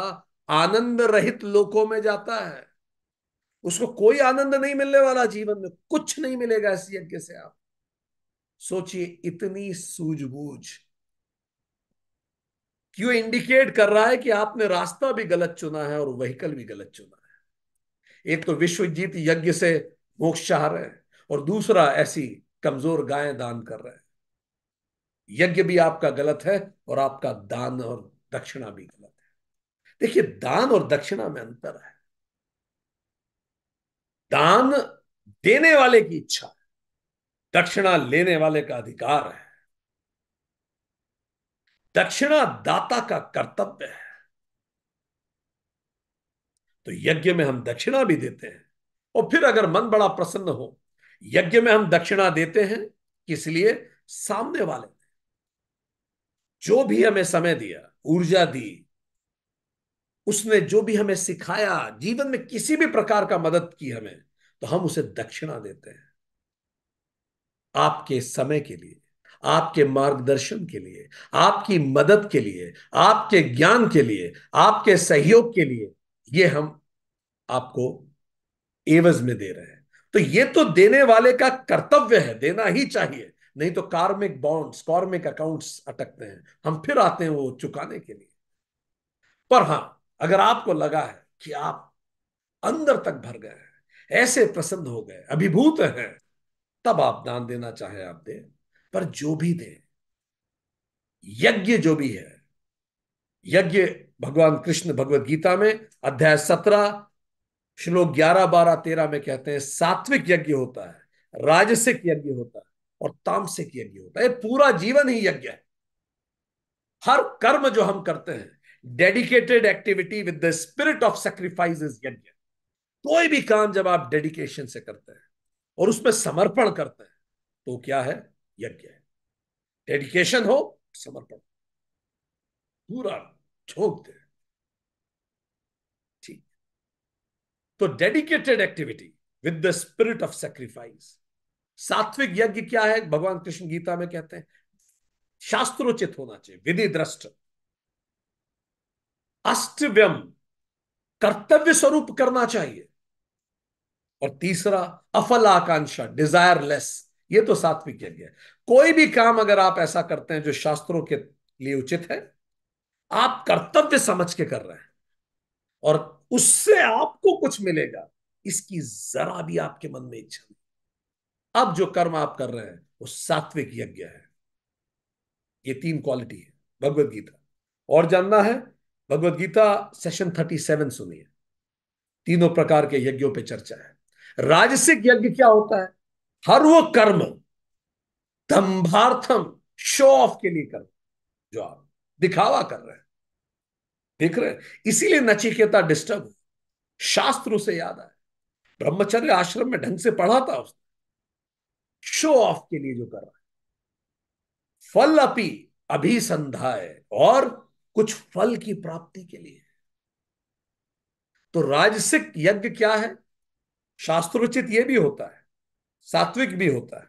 आनंद रहित लोकों में जाता है उसको कोई आनंद नहीं मिलने वाला जीवन में कुछ नहीं मिलेगा इस यज्ञ से आप सोचिए इतनी सूझबूझ क्यों इंडिकेट कर रहा है कि आपने रास्ता भी गलत चुना है और वहीकल भी गलत चुना है एक तो विश्वजीत यज्ञ से मोक्ष चाह रहे हैं और दूसरा ऐसी कमजोर गायें दान कर रहे हैं यज्ञ भी आपका गलत है और आपका दान और दक्षिणा भी गलत है देखिए दान और दक्षिणा में अंतर है दान देने वाले की इच्छा है दक्षिणा लेने वाले का अधिकार है दक्षिणा दाता का कर्तव्य है तो यज्ञ में हम दक्षिणा भी देते हैं और फिर अगर मन बड़ा प्रसन्न हो यज्ञ में हम दक्षिणा देते हैं किस लिए सामने वाले ने जो भी हमें समय दिया ऊर्जा दी उसने जो भी हमें सिखाया जीवन में किसी भी प्रकार का मदद की हमें तो हम उसे दक्षिणा देते हैं आपके समय के लिए आपके मार्गदर्शन के लिए आपकी मदद के लिए आपके ज्ञान के लिए आपके सहयोग के लिए ये हम आपको एवज में दे रहे हैं तो ये तो देने वाले का कर्तव्य है देना ही चाहिए नहीं तो कार्मिक बॉन्ड्स कार्मिक अकाउंट्स अटकते हैं हम फिर आते हैं वो चुकाने के लिए पर हां अगर आपको लगा है कि आप अंदर तक भर गए हैं ऐसे प्रसन्न हो गए अभिभूत हैं तब आप दान देना चाहे आप दे पर जो भी दे यज्ञ जो भी है यज्ञ भगवान कृष्ण भगवत गीता में अध्याय सत्रह श्लोक ग्यारह बारह तेरह में कहते हैं सात्विक यज्ञ होता है राजसिक यज्ञ होता है और तामसिक यज्ञ होता है पूरा जीवन ही यज्ञ है हर कर्म जो हम करते हैं dedicated activity with the spirit of sacrifice is yajna कोई भी काम जब आप डेडिकेशन से करते हैं और उसमें समर्पण करते हैं तो क्या है यज्ञ है डेडिकेशन हो समर्पण पूरा झोंक दे ठीक तो dedicated activity with the spirit of sacrifice सात्विक यज्ञ क्या है भगवान कृष्ण गीता में कहते हैं शास्त्रोचित होना चाहिए विधि दृष्ट अष्टव्यम कर्तव्य स्वरूप करना चाहिए और तीसरा अफल आकांक्षा डिजायर लेस ये तो सात्विक यज्ञ है कोई भी काम अगर आप ऐसा करते हैं जो शास्त्रों के लिए उचित है आप कर्तव्य समझ के कर रहे हैं और उससे आपको कुछ मिलेगा इसकी जरा भी आपके मन में इच्छा नहीं अब जो कर्म आप कर रहे हैं वो सात्विक यज्ञ है ये तीन क्वालिटी है भगवत गीता और जानना है Bhagavad Gita session thirty seven सुनिए तीनों प्रकार के यज्ञों पे चर्चा है राजसिक यज्ञ क्या होता है हर वो कर्म दंभार्थम शो ऑफ के लिए कर जो आप दिखावा कर रहे हैं देख रहे हैं इसीलिए नचिकेता डिस्टर्ब शास्त्र उसे याद आए ब्रह्मचर्य आश्रम में ढंग से पढ़ा था उसने शो ऑफ के लिए जो कर रहा है फल अपी अभिसंध्याय और कुछ फल की प्राप्ति के लिए तो राजसिक यज्ञ क्या है शास्त्रोचित ये भी होता है सात्विक भी होता है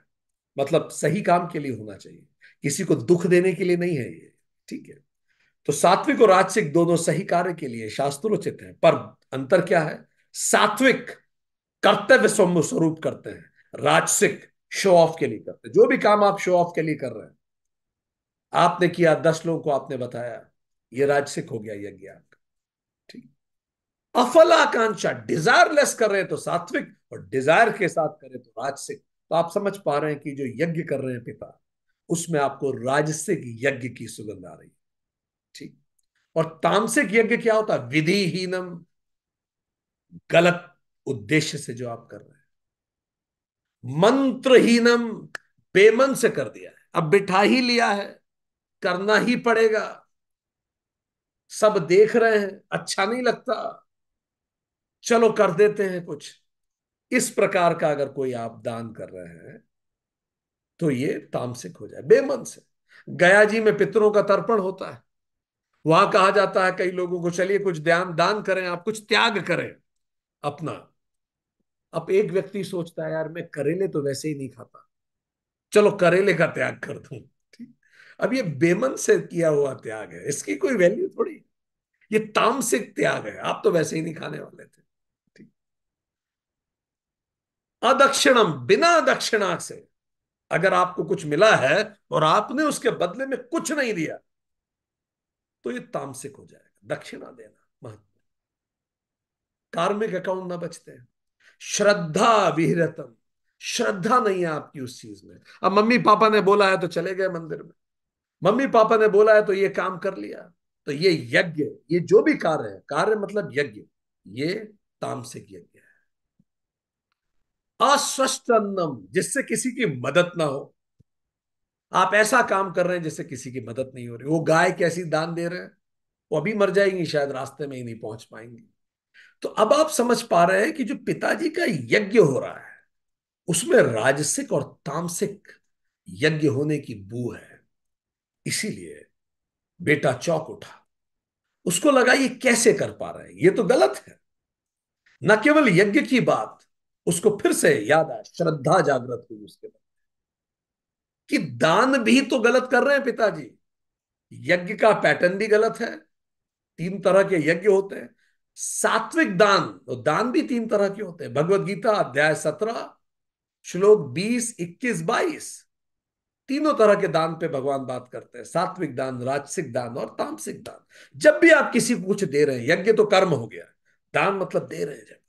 मतलब सही काम के लिए होना चाहिए किसी को दुख देने के लिए नहीं है ये ठीक है तो सात्विक और राजसिक दोनों सही कार्य के लिए शास्त्रोचित है पर अंतर क्या है सात्विक कर्तव्य स्वरूप करते हैं राजसिक शो ऑफ के लिए करते हैं जो भी काम आप शो ऑफ के लिए कर रहे हैं आपने किया दस लोगों को आपने बताया ये राजसिक हो गया यज्ञ अफल आकांक्षा डिजायर लेस कर रहे हैं तो सात्विक और डिजायर के साथ करें तो राजसिक तो आप समझ पा रहे हैं कि जो यज्ञ कर रहे हैं पिता उसमें आपको राजसिक यज्ञ की सुगंध आ रही है ठीक और तामसिक यज्ञ क्या होता है विधिहीनम गलत उद्देश्य से जो आप कर रहे हैं मंत्रहीनम बेमन से कर दिया है अब बिठा ही लिया है करना ही पड़ेगा सब देख रहे हैं अच्छा नहीं लगता चलो कर देते हैं कुछ इस प्रकार का अगर कोई आप दान कर रहे हैं तो ये तामसिक हो जाए बेमन से गया जी में पितरों का तर्पण होता है वहां कहा जाता है कई लोगों को चलिए कुछ ध्यान दान करें आप कुछ त्याग करें अपना अब एक व्यक्ति सोचता है यार मैं करेले तो वैसे ही नहीं खाता चलो करेले का त्याग कर दू अब ये बेमन से किया हुआ त्याग है इसकी कोई वैल्यू थोड़ी ये तामसिक त्याग है आप तो वैसे ही नहीं खाने वाले थे अदक्षिणम बिना दक्षिणा से अगर आपको कुछ मिला है और आपने उसके बदले में कुछ नहीं दिया तो ये तामसिक हो जाएगा दक्षिणा देना महत्व कार्मिक अकाउंट ना बचते हैं श्रद्धा विहरतम श्रद्धा नहीं है आपकी उस चीज में अब मम्मी पापा ने बोला है तो चले गए मंदिर में मम्मी पापा ने बोला है तो ये काम कर लिया तो ये यज्ञ ये जो भी कार्य है कार्य मतलब यज्ञ ये तामसिक यज्ञ अस्वस्थ अन्नम जिससे किसी की मदद ना हो आप ऐसा काम कर रहे हैं जिससे किसी की मदद नहीं हो रही वो गाय कैसी दान दे रहे हैं वो अभी मर जाएंगी शायद रास्ते में ही नहीं पहुंच पाएंगी तो अब आप समझ पा रहे हैं कि जो पिताजी का यज्ञ हो रहा है उसमें राजसिक और तामसिक यज्ञ होने की बू है इसीलिए बेटा चौक उठा उसको लगा ये कैसे कर पा रहे हैं ये तो गलत है न केवल यज्ञ की बात उसको फिर से याद आया श्रद्धा जागृत हुई उसके बाद कि दान भी तो गलत कर रहे हैं पिताजी यज्ञ का पैटर्न भी गलत है तीन तरह के यज्ञ होते हैं सात्विक दान तो दान भी तीन तरह के होते हैं भगवत गीता अध्याय सत्रह श्लोक बीस इक्कीस बाईस तीनों तरह के दान पे भगवान बात करते हैं सात्विक दान राजसिक दान और तामसिक दान जब भी आप किसी को कुछ दे रहे हैं यज्ञ तो कर्म हो गया दान मतलब दे रहे हैं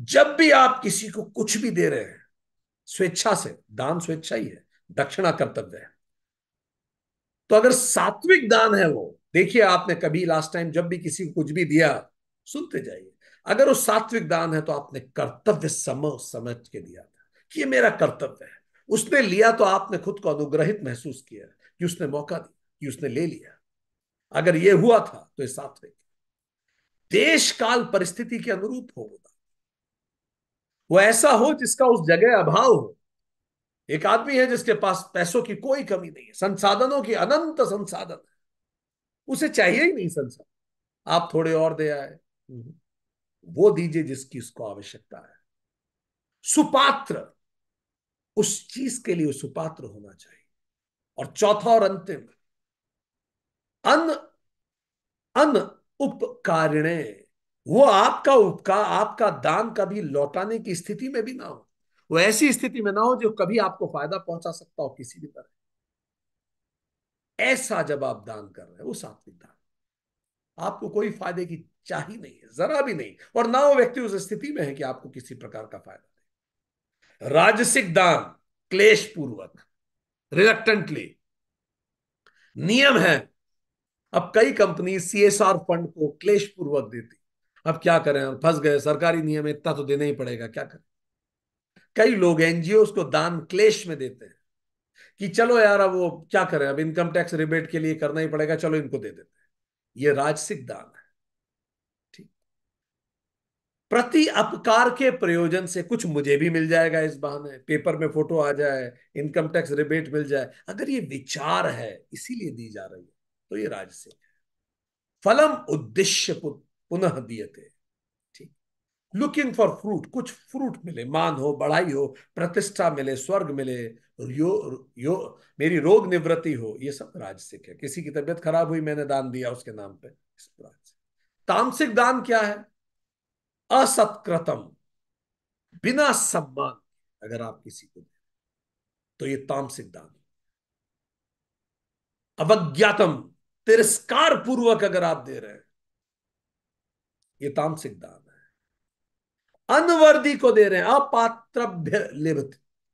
जब भी आप किसी को कुछ भी दे रहे हैं स्वेच्छा से दान स्वेच्छा ही है दक्षिणा कर्तव्य है तो अगर सात्विक दान है वो देखिए आपने कभी लास्ट टाइम जब भी किसी को कुछ भी दिया सुनते जाइए अगर वो सात्विक दान है तो आपने कर्तव्य समझ समझ के दिया था कि ये मेरा कर्तव्य है उसने लिया तो आपने खुद को अनुग्रहित महसूस किया कि उसने मौका दिया कि उसने ले लिया अगर ये हुआ था तो ये सात्विक देश काल परिस्थिति के अनुरूप हो वो ऐसा हो जिसका उस जगह अभाव हो एक आदमी है जिसके पास पैसों की कोई कमी नहीं है संसाधनों की अनंत संसाधन है उसे चाहिए ही नहीं संसाधन आप थोड़े और दे आए वो दीजिए जिसकी उसको आवश्यकता है सुपात्र उस चीज के लिए सुपात्र होना चाहिए और चौथा और अंतिम अन अन उपकारिणे वो आपका उपका आपका दान कभी लौटाने की स्थिति में भी ना हो वो ऐसी स्थिति में ना हो जो कभी आपको फायदा पहुंचा सकता हो किसी भी तरह ऐसा जब आप दान कर रहे हो वो सात्विक दान आपको कोई फायदे की चाह नहीं है जरा भी नहीं और ना वो व्यक्ति उस स्थिति में है कि आपको किसी प्रकार का फायदा नहीं राजसिक दान क्लेश पूर्वक रिलक्टेंटली नियम है अब कई कंपनी सीएसआर फंड को क्लेश पूर्वक देती अब क्या करें हम फंस गए सरकारी नियम इतना तो देना ही पड़ेगा क्या करें कई लोग एनजीओ को दान क्लेश में देते हैं कि चलो यार अब वो क्या करें अब इनकम टैक्स रिबेट के लिए करना ही पड़ेगा चलो इनको दे देते हैं ये राजसिक दान है ठीक प्रति अपकार के प्रयोजन से कुछ मुझे भी मिल जाएगा इस बहाने पेपर में फोटो आ जाए इनकम टैक्स रिबेट मिल जाए अगर ये विचार है इसीलिए दी जा रही है तो ये राजसिक है फलम उद्देश्य पुत्र पुनः दिए ठीक लुकिंग फॉर फ्रूट कुछ फ्रूट मिले मान हो बढ़ाई हो प्रतिष्ठा मिले स्वर्ग मिले यो यो मेरी रोग निवृत्ति हो ये सब राजसिक है किसी की तबियत खराब हुई मैंने दान दिया उसके नाम पे तामसिक दान क्या है असत्कृतम बिना सम्मान अगर आप किसी को दें तो ये तामसिक दान अवज्ञातम तिरस्कार पूर्वक अगर आप दे रहे हैं ये तामसिक दान है अनवर्दी को दे रहे हैं अपात्रभ्य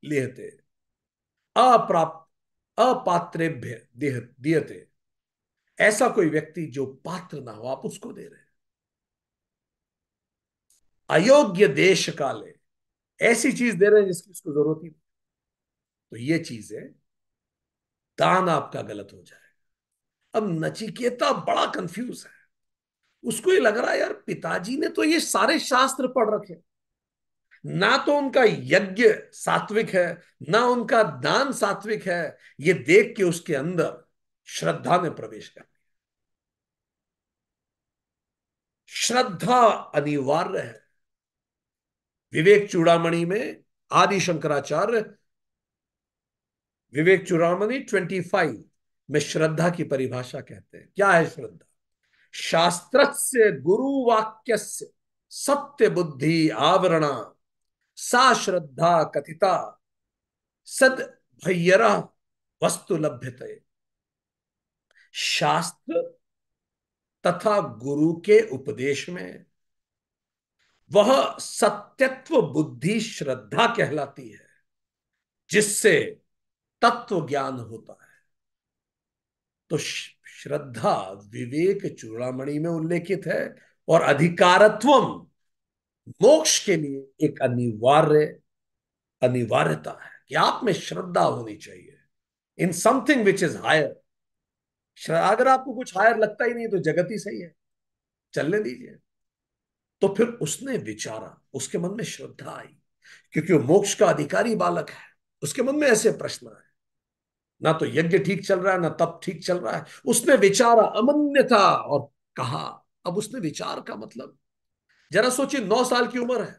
लेते अप्राप्त अपात्रेभ्य दियते ऐसा कोई व्यक्ति जो पात्र ना हो आप उसको दे रहे हैं अयोग्य देश काले ऐसी चीज दे रहे हैं जिसकी उसको जरूरत ही नहीं तो ये चीज है दान आपका गलत हो जाएगा अब नचिकेता बड़ा कंफ्यूज है उसको ये लग रहा है यार पिताजी ने तो ये सारे शास्त्र पढ़ रखे ना तो उनका यज्ञ सात्विक है ना उनका दान सात्विक है ये देख के उसके अंदर श्रद्धा में प्रवेश कर श्रद्धा अनिवार्य है विवेक चूड़ामणि में आदि शंकराचार्य विवेक चूड़ामणि 25 में श्रद्धा की परिभाषा कहते हैं क्या है श्रद्धा शास्त्र से गुरुवाक्य सत्य बुद्धि आवरण सा श्रद्धा कथिता सद भैयरा वस्तु लभ्यते शास्त्र तथा गुरु के उपदेश में वह सत्यत्व बुद्धि श्रद्धा कहलाती है जिससे तत्व ज्ञान होता है तो श्रद्धा विवेक चूड़ामणि में उल्लेखित है और अधिकारत्वम मोक्ष के लिए एक अनिवार्य अनिवार्यता है कि आप में श्रद्धा होनी चाहिए in something which is higher अगर आपको कुछ हायर लगता ही नहीं तो जगत ही सही है चलने दीजिए तो फिर उसने विचारा उसके मन में श्रद्धा आई क्योंकि वो मोक्ष का अधिकारी बालक है उसके मन में ऐसे प्रश्न आए ना तो यज्ञ ठीक चल रहा है ना तप ठीक चल रहा है उसने विचारा था और कहा अब उसने विचार का मतलब जरा सोचिए नौ साल की उम्र है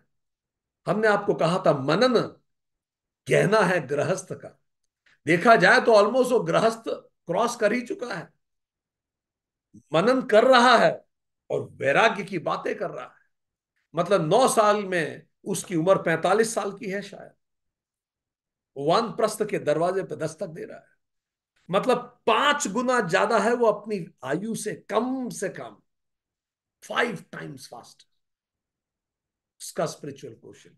हमने आपको कहा था मनन कहना है गृहस्थ का देखा जाए तो ऑलमोस्ट वो गृहस्थ क्रॉस कर ही चुका है मनन कर रहा है और वैराग्य की बातें कर रहा है मतलब नौ साल में उसकी उम्र पैंतालीस साल की है शायद वान प्रस्थ के दरवाजे पर दस्तक दे रहा है मतलब पांच गुना ज्यादा है वो अपनी आयु से कम से कम फाइव टाइम्स फास्ट उसका स्पिरिचुअल क्वेश्चन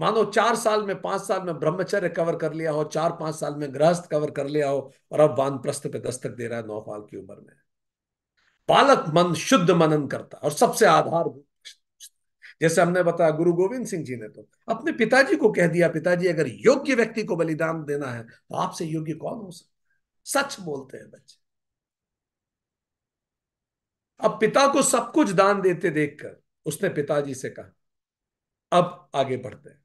मानो चार साल में पांच साल में ब्रह्मचर्य कवर कर लिया हो चार पांच साल में गृहस्थ कवर कर लिया हो और अब वान प्रस्थ पे दस्तक दे रहा है नौ साल की उम्र में बालक मन शुद्ध मनन करता और सबसे आधारभूत जैसे हमने बताया गुरु गोविंद सिंह जी ने तो अपने पिताजी को कह दिया पिताजी अगर योग्य व्यक्ति को बलिदान देना है तो आपसे योग्य कौन हो सकता है सच बोलते हैं बच्चे अब पिता को सब कुछ दान देते देखकर उसने पिताजी से कहा अब आगे बढ़ते हैं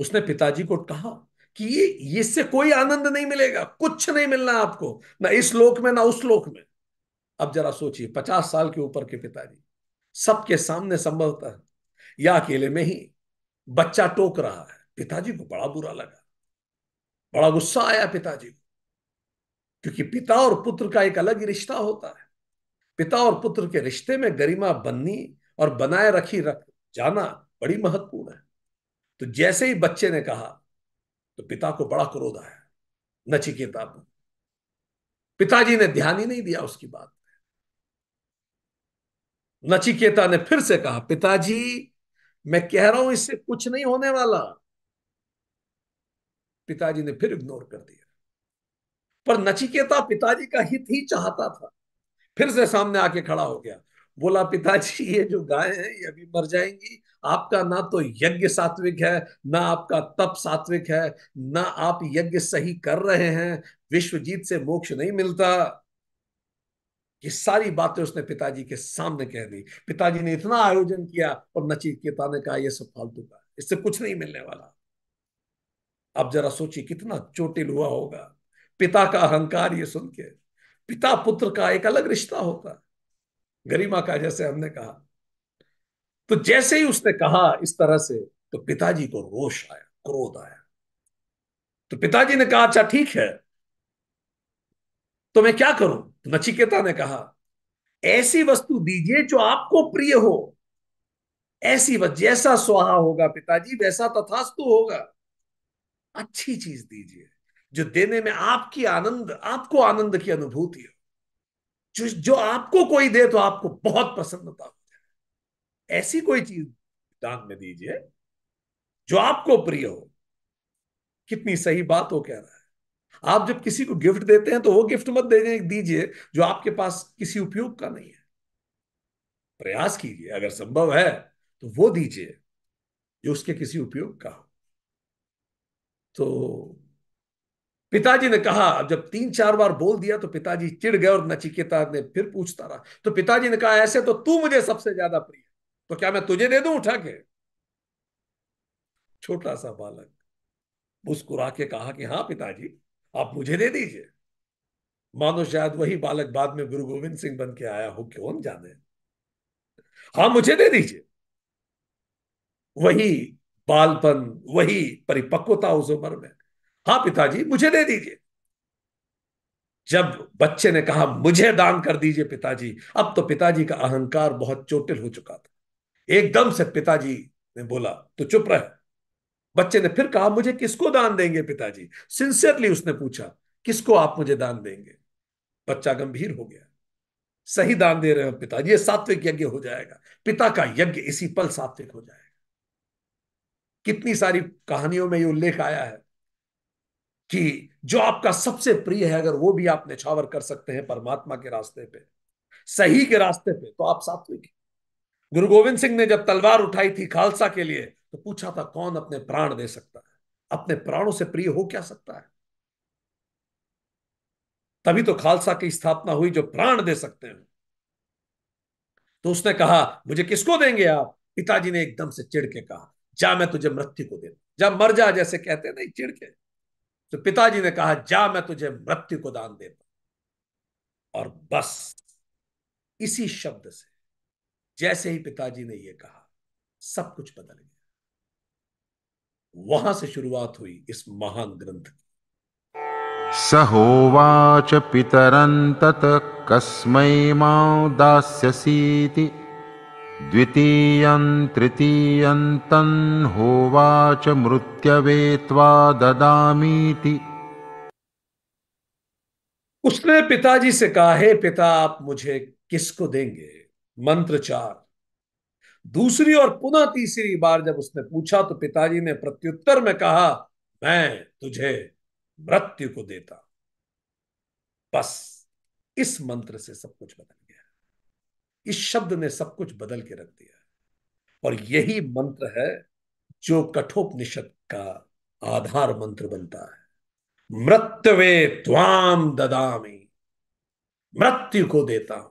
उसने पिताजी को कहा कि ये इससे कोई आनंद नहीं मिलेगा कुछ नहीं मिलना आपको ना इस लोक में ना उस लोक में अब जरा सोचिए पचास साल के ऊपर के पिताजी सबके सामने संभवत या अकेले में ही बच्चा टोक रहा है पिताजी को बड़ा बुरा लगा बड़ा गुस्सा आया पिताजी को क्योंकि पिता और पुत्र का एक अलग ही रिश्ता होता है पिता और पुत्र के रिश्ते में गरिमा बननी और बनाए रखी रख जाना बड़ी महत्वपूर्ण है तो जैसे ही बच्चे ने कहा तो पिता को बड़ा क्रोध आया नचिकेता पर पिताजी ने ध्यान ही नहीं दिया उसकी बात नचिकेता ने फिर से कहा पिताजी मैं कह रहा हूं इससे कुछ नहीं होने वाला पिताजी ने फिर इग्नोर कर दिया पर नचिकेता पिताजी का हित ही चाहता था फिर से सामने आके खड़ा हो गया बोला पिताजी ये जो गाय है ये अभी मर जाएंगी आपका ना तो यज्ञ सात्विक है ना आपका तप सात्विक है ना आप यज्ञ सही कर रहे हैं विश्वजीत से मोक्ष नहीं मिलता ये सारी बातें उसने पिताजी के सामने कह दी पिताजी ने इतना आयोजन किया और नचिकेता ने कहा यह सब फालतू का इससे कुछ नहीं मिलने वाला अब जरा सोचिए कितना चोटिल हुआ होगा पिता का अहंकार ये सुन के पिता पुत्र का एक अलग रिश्ता होता है गरिमा का जैसे हमने कहा तो जैसे ही उसने कहा इस तरह से तो पिताजी को रोष आया क्रोध आया तो पिताजी ने कहा अच्छा ठीक है तो मैं क्या करूं नचिकेता ने कहा ऐसी वस्तु दीजिए जो आपको प्रिय हो ऐसी जैसा स्वाहा होगा पिताजी वैसा तथास्तु होगा अच्छी चीज दीजिए जो देने में आपकी आनंद आपको आनंद की अनुभूति हो जो जो आपको कोई दे तो आपको बहुत प्रसन्नता हो जाए ऐसी कोई चीज दान में दीजिए जो आपको प्रिय हो कितनी सही बात हो कह रहा है आप जब किसी को गिफ्ट देते हैं तो वो गिफ्ट मत दे दीजिए जो आपके पास किसी उपयोग का नहीं है प्रयास कीजिए अगर संभव है तो वो दीजिए जो उसके किसी उपयोग का हो तो पिताजी ने कहा जब तीन चार बार बोल दिया तो पिताजी चिढ़ गए और नचिकेता ने फिर पूछता रहा तो पिताजी ने कहा ऐसे तो तू मुझे सबसे ज्यादा प्रिय तो क्या मैं तुझे दे दू उठा के छोटा सा बालक मुस्कुरा के कहा कि हाँ पिताजी आप मुझे दे दीजिए मानो शायद वही बालक बाद में गुरु गोविंद सिंह बन के आया हो क्यों जाने हाँ मुझे दे दीजिए वही बालपन वही परिपक्वता उस उम्र में हाँ पिताजी मुझे दे दीजिए जब बच्चे ने कहा मुझे दान कर दीजिए पिताजी अब तो पिताजी का अहंकार बहुत चोटिल हो चुका था एकदम से पिताजी ने बोला तो चुप रहे बच्चे ने फिर कहा मुझे किसको दान देंगे पिताजी सिंसियरली उसने पूछा किसको आप मुझे दान देंगे बच्चा गंभीर हो गया सही दान दे रहे हो पिताजी सात्विक यज्ञ हो जाएगा पिता का यज्ञ इसी पल सात्विक हो जाएगा कितनी सारी कहानियों में ये उल्लेख आया है कि जो आपका सबसे प्रिय है अगर वो भी आप निछावर कर सकते हैं परमात्मा के रास्ते पे सही के रास्ते पे तो आप सात्विक गुरु गोविंद सिंह ने जब तलवार उठाई थी खालसा के लिए तो पूछा था कौन अपने प्राण दे सकता है अपने प्राणों से प्रिय हो क्या सकता है तभी तो खालसा की स्थापना हुई जो प्राण दे सकते हैं तो उसने कहा मुझे किसको देंगे आप पिताजी ने एकदम से चिड़ के कहा जा मैं तुझे मृत्यु को दे जा मर जा जैसे कहते नहीं चिड़ के तो पिताजी ने कहा जा मैं तुझे मृत्यु को दान देता और बस इसी शब्द से जैसे ही पिताजी ने यह कहा सब कुछ बदल गया वहां से शुरुआत हुई इस महान ग्रंथ की सहोवाच तत कस्मै मां दास्यसीति द्वितीयं तृतीयं तन्होवाच मृत्यवे त्वा ददामीति उसने पिताजी से कहा हे पिता आप मुझे किसको देंगे मंत्र चार दूसरी और पुनः तीसरी बार जब उसने पूछा तो पिताजी ने प्रत्युत्तर में कहा मैं तुझे मृत्यु को देता बस इस मंत्र से सब कुछ बदल गया इस शब्द ने सब कुछ बदल के रख दिया और यही मंत्र है जो कठोपनिषद का आधार मंत्र बनता है मृत्यु त्वाम ददामी मृत्यु को देता हूं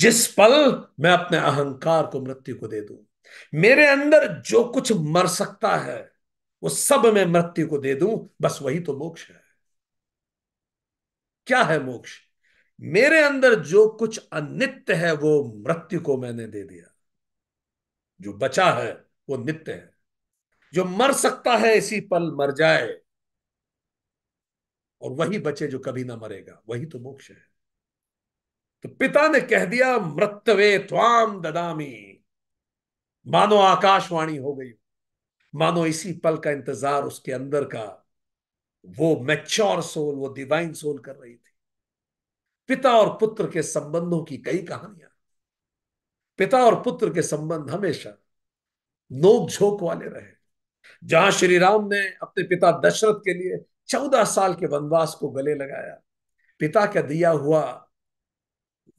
जिस पल मैं अपने अहंकार को मृत्यु को दे दू मेरे अंदर जो कुछ मर सकता है वो सब मैं मृत्यु को दे दूं बस वही तो मोक्ष है क्या है मोक्ष मेरे अंदर जो कुछ अनित्य है वो मृत्यु को मैंने दे दिया जो बचा है वो नित्य है जो मर सकता है इसी पल मर जाए और वही बचे जो कभी ना मरेगा वही तो मोक्ष है तो पिता ने कह दिया मृतवे त्वाम ददामी मानो आकाशवाणी हो गई मानो इसी पल का इंतजार उसके अंदर का वो मैच्योर सोल वो डिवाइन सोल कर रही थी पिता और पुत्र के संबंधों की कई कहानियां पिता और पुत्र के संबंध हमेशा नोक झोंक वाले रहे जहां श्री राम ने अपने पिता दशरथ के लिए चौदह साल के वनवास को गले लगाया पिता का दिया हुआ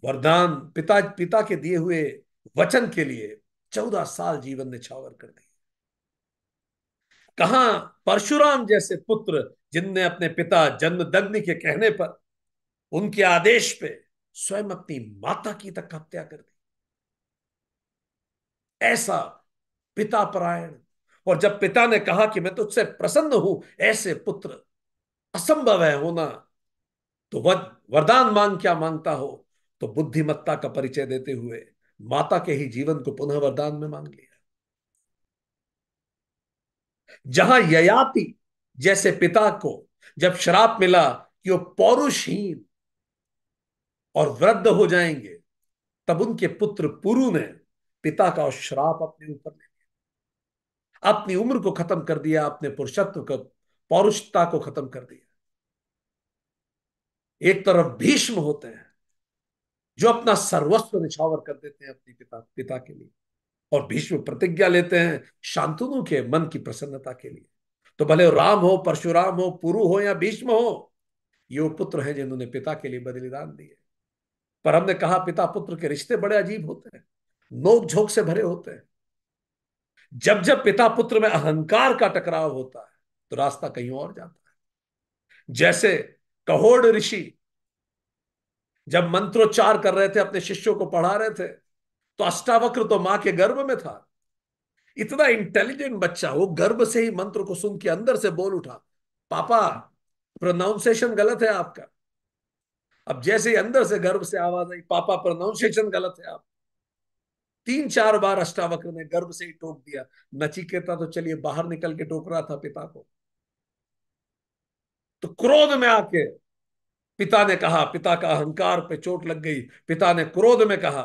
वरदान पिता पिता के दिए हुए वचन के लिए चौदह साल जीवन ने छावर कर दिए कहा परशुराम जैसे पुत्र जिनने अपने पिता जन्मदग्नि के कहने पर उनके आदेश पे स्वयं अपनी माता की तक हत्या कर दी ऐसा पिता परायण और जब पिता ने कहा कि मैं तुझसे प्रसन्न हूं ऐसे पुत्र असंभव है होना तो वरदान मांग क्या मांगता हो तो बुद्धिमत्ता का परिचय देते हुए माता के ही जीवन को पुनः वरदान में मांग लिया जहां ययाति जैसे पिता को जब श्राप मिला कि वो पौरुषहीन और वृद्ध हो जाएंगे तब उनके पुत्र पुरु ने पिता का श्राप अपने ऊपर ले लिया अपनी उम्र को खत्म कर दिया अपने पुरुषत्व को पौरुषता को खत्म कर दिया एक तरफ भीष्म होते हैं जो अपना सर्वस्व निछावर कर देते हैं अपने पिता पिता के लिए और भीष्म प्रतिज्ञा लेते हैं शांतनु के मन की प्रसन्नता के लिए तो भले राम हो परशुराम हो पुरु हो या भीष्म हो ये वो पुत्र हैं जिन्होंने पिता के लिए बलिदान दिए पर हमने कहा पिता पुत्र के रिश्ते बड़े अजीब होते हैं नोक झोंक से भरे होते हैं जब जब पिता पुत्र में अहंकार का टकराव होता है तो रास्ता कहीं और जाता है जैसे कहोड़ ऋषि जब मंत्रोच्चार कर रहे थे अपने शिष्यों को पढ़ा रहे थे तो अष्टावक्र तो मां के गर्भ में था इतना इंटेलिजेंट बच्चा वो गर्भ से ही मंत्र को सुन के अंदर से बोल उठा पापा प्रोनाउंसिएशन गलत है आपका अब जैसे ही अंदर से गर्भ से आवाज आई पापा प्रोनाउंसिएशन गलत है आप तीन चार बार अष्टावक्र ने गर्भ से ही टोक दिया नचिकेता तो चलिए बाहर निकल के टोक रहा था पिता को तो क्रोध में आके पिता ने कहा पिता का अहंकार पे चोट लग गई पिता ने क्रोध में कहा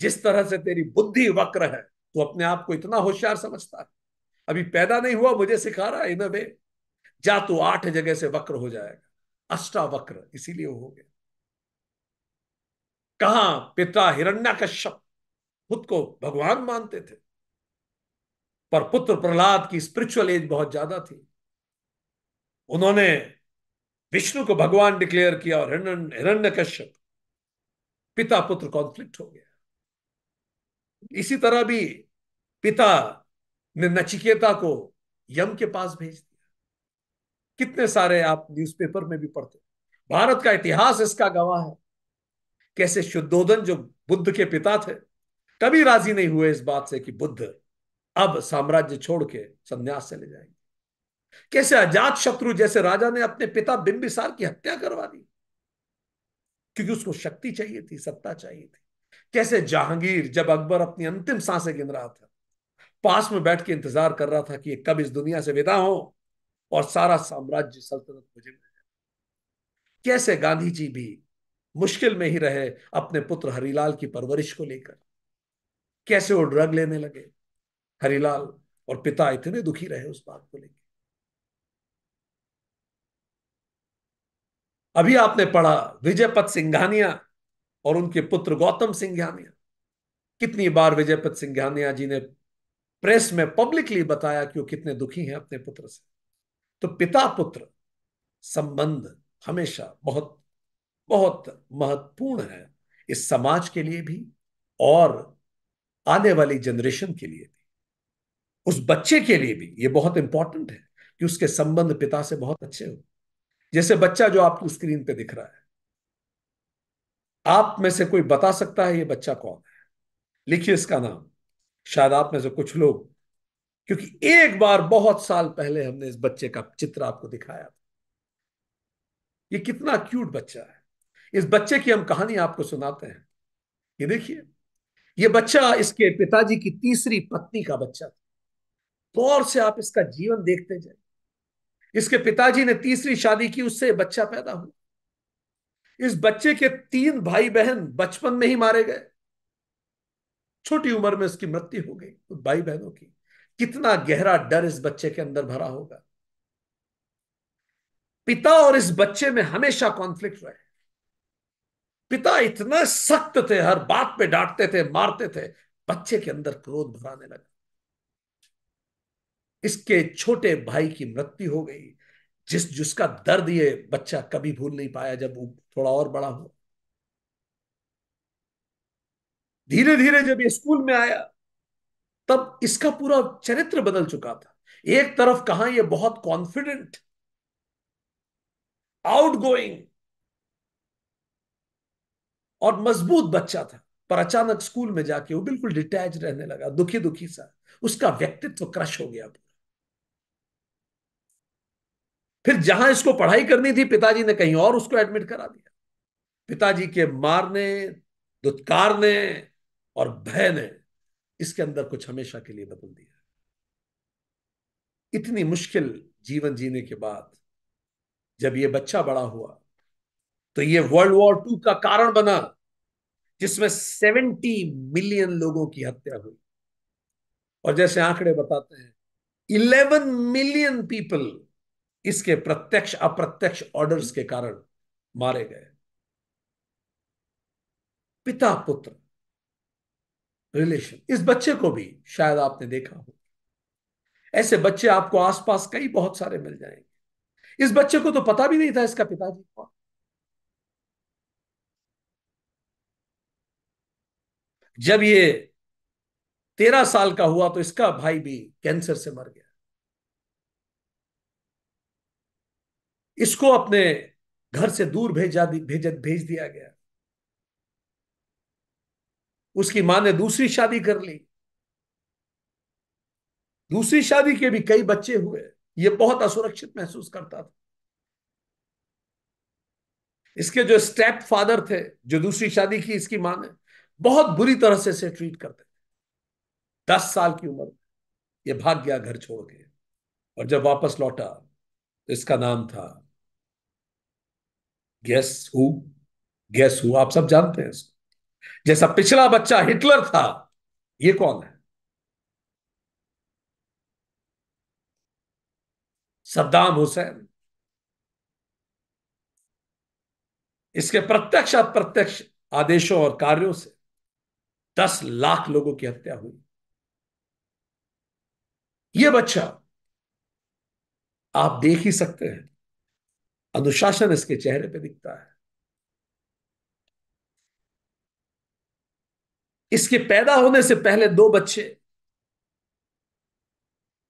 जिस तरह से तेरी बुद्धि वक्र है तो अपने आप को इतना होशियार समझता है अभी पैदा नहीं हुआ मुझे सिखा रहा है वे जा तू आठ जगह से वक्र हो जाएगा अष्टा वक्र इसीलिए हो गया कहा पिता हिरण्याकश्यप खुद को भगवान मानते थे पर पुत्र प्रहलाद की स्पिरिचुअल एज बहुत ज्यादा थी उन्होंने विष्णु को भगवान डिक्लेयर किया और हिरण्य कश्यप पिता पुत्र कॉन्फ्लिक्ट हो गया इसी तरह भी पिता ने नचिकेता को यम के पास भेज दिया कितने सारे आप न्यूज़पेपर में भी पढ़ते भारत का इतिहास इसका गवाह है कैसे शुद्धोधन जो बुद्ध के पिता थे कभी राजी नहीं हुए इस बात से कि बुद्ध अब साम्राज्य छोड़ के संन्यास चले जाएंगे कैसे अजात शत्रु जैसे राजा ने अपने पिता बिंबिसार की हत्या करवा दी क्योंकि उसको शक्ति चाहिए थी सत्ता चाहिए थी कैसे जहांगीर जब अकबर अपनी अंतिम सांसें गिन रहा था पास में बैठ के इंतजार कर रहा था कि कब इस दुनिया से विदा हो और सारा साम्राज्य सल्तनत मुझे मिल जाए कैसे गांधी जी भी मुश्किल में ही रहे अपने पुत्र हरिलाल की परवरिश को लेकर कैसे वो ड्रग लेने लगे हरिलाल और पिता इतने दुखी रहे उस बात को लेकर अभी आपने पढ़ा विजयपत सिंघानिया और उनके पुत्र गौतम सिंघानिया कितनी बार विजयपत सिंघानिया जी ने प्रेस में पब्लिकली बताया कि वो कितने दुखी हैं अपने पुत्र से तो पिता पुत्र संबंध हमेशा बहुत बहुत महत्वपूर्ण है इस समाज के लिए भी और आने वाली जनरेशन के लिए भी उस बच्चे के लिए भी ये बहुत इंपॉर्टेंट है कि उसके संबंध पिता से बहुत अच्छे हों जैसे बच्चा जो आपको स्क्रीन पे दिख रहा है आप में से कोई बता सकता है ये बच्चा कौन है लिखिए इसका नाम शायद आप में से कुछ लोग क्योंकि एक बार बहुत साल पहले हमने इस बच्चे का चित्र आपको दिखाया था ये कितना क्यूट बच्चा है इस बच्चे की हम कहानी आपको सुनाते हैं ये देखिए ये बच्चा इसके पिताजी की तीसरी पत्नी का बच्चा था गौर से आप इसका जीवन देखते जाए इसके पिताजी ने तीसरी शादी की उससे बच्चा पैदा हुआ इस बच्चे के तीन भाई बहन बचपन में ही मारे गए छोटी उम्र में उसकी मृत्यु हो गई तो भाई बहनों की कितना गहरा डर इस बच्चे के अंदर भरा होगा पिता और इस बच्चे में हमेशा कॉन्फ्लिक्ट रहे पिता इतना सख्त थे हर बात पे डांटते थे मारते थे बच्चे के अंदर क्रोध भराने लगा इसके छोटे भाई की मृत्यु हो गई जिस जिसका दर्द ये बच्चा कभी भूल नहीं पाया जब वो थोड़ा और बड़ा हो धीरे धीरे जब ये स्कूल में आया तब इसका पूरा चरित्र बदल चुका था एक तरफ कहा ये बहुत कॉन्फिडेंट आउट गोइंग और मजबूत बच्चा था पर अचानक स्कूल में जाके वो बिल्कुल डिटैच रहने लगा दुखी दुखी सा उसका व्यक्तित्व क्रश हो गया फिर जहां इसको पढ़ाई करनी थी पिताजी ने कहीं और उसको एडमिट करा दिया पिताजी के मारने दुत्कार ने और भय ने इसके अंदर कुछ हमेशा के लिए बदल दिया इतनी मुश्किल जीवन जीने के बाद जब ये बच्चा बड़ा हुआ तो ये वर्ल्ड वॉर टू का कारण बना जिसमें सेवेंटी मिलियन लोगों की हत्या हुई और जैसे आंकड़े बताते हैं इलेवन मिलियन पीपल इसके प्रत्यक्ष अप्रत्यक्ष ऑर्डर्स के कारण मारे गए पिता पुत्र रिलेशन इस बच्चे को भी शायद आपने देखा हो ऐसे बच्चे आपको आसपास कई बहुत सारे मिल जाएंगे इस बच्चे को तो पता भी नहीं था इसका पिताजी कौन जब ये तेरह साल का हुआ तो इसका भाई भी कैंसर से मर गया इसको अपने घर से दूर भेजा भेज भेज दिया गया उसकी मां ने दूसरी शादी कर ली दूसरी शादी के भी कई बच्चे हुए ये बहुत असुरक्षित महसूस करता था इसके जो स्टेप फादर थे जो दूसरी शादी की इसकी मां ने बहुत बुरी तरह से इसे ट्रीट करते थे दस साल की उम्र में ये भाग गया घर छोड़ के और जब वापस लौटा तो इसका नाम था गैस हु गैस हु आप सब जानते हैं इसको जैसा पिछला बच्चा हिटलर था ये कौन है सद्दाम हुसैन इसके प्रत्यक्ष अप्रत्यक्ष आदेशों और कार्यों से दस लाख लोगों की हत्या हुई यह बच्चा आप देख ही सकते हैं अनुशासन इसके चेहरे पे दिखता है इसके पैदा होने से पहले दो बच्चे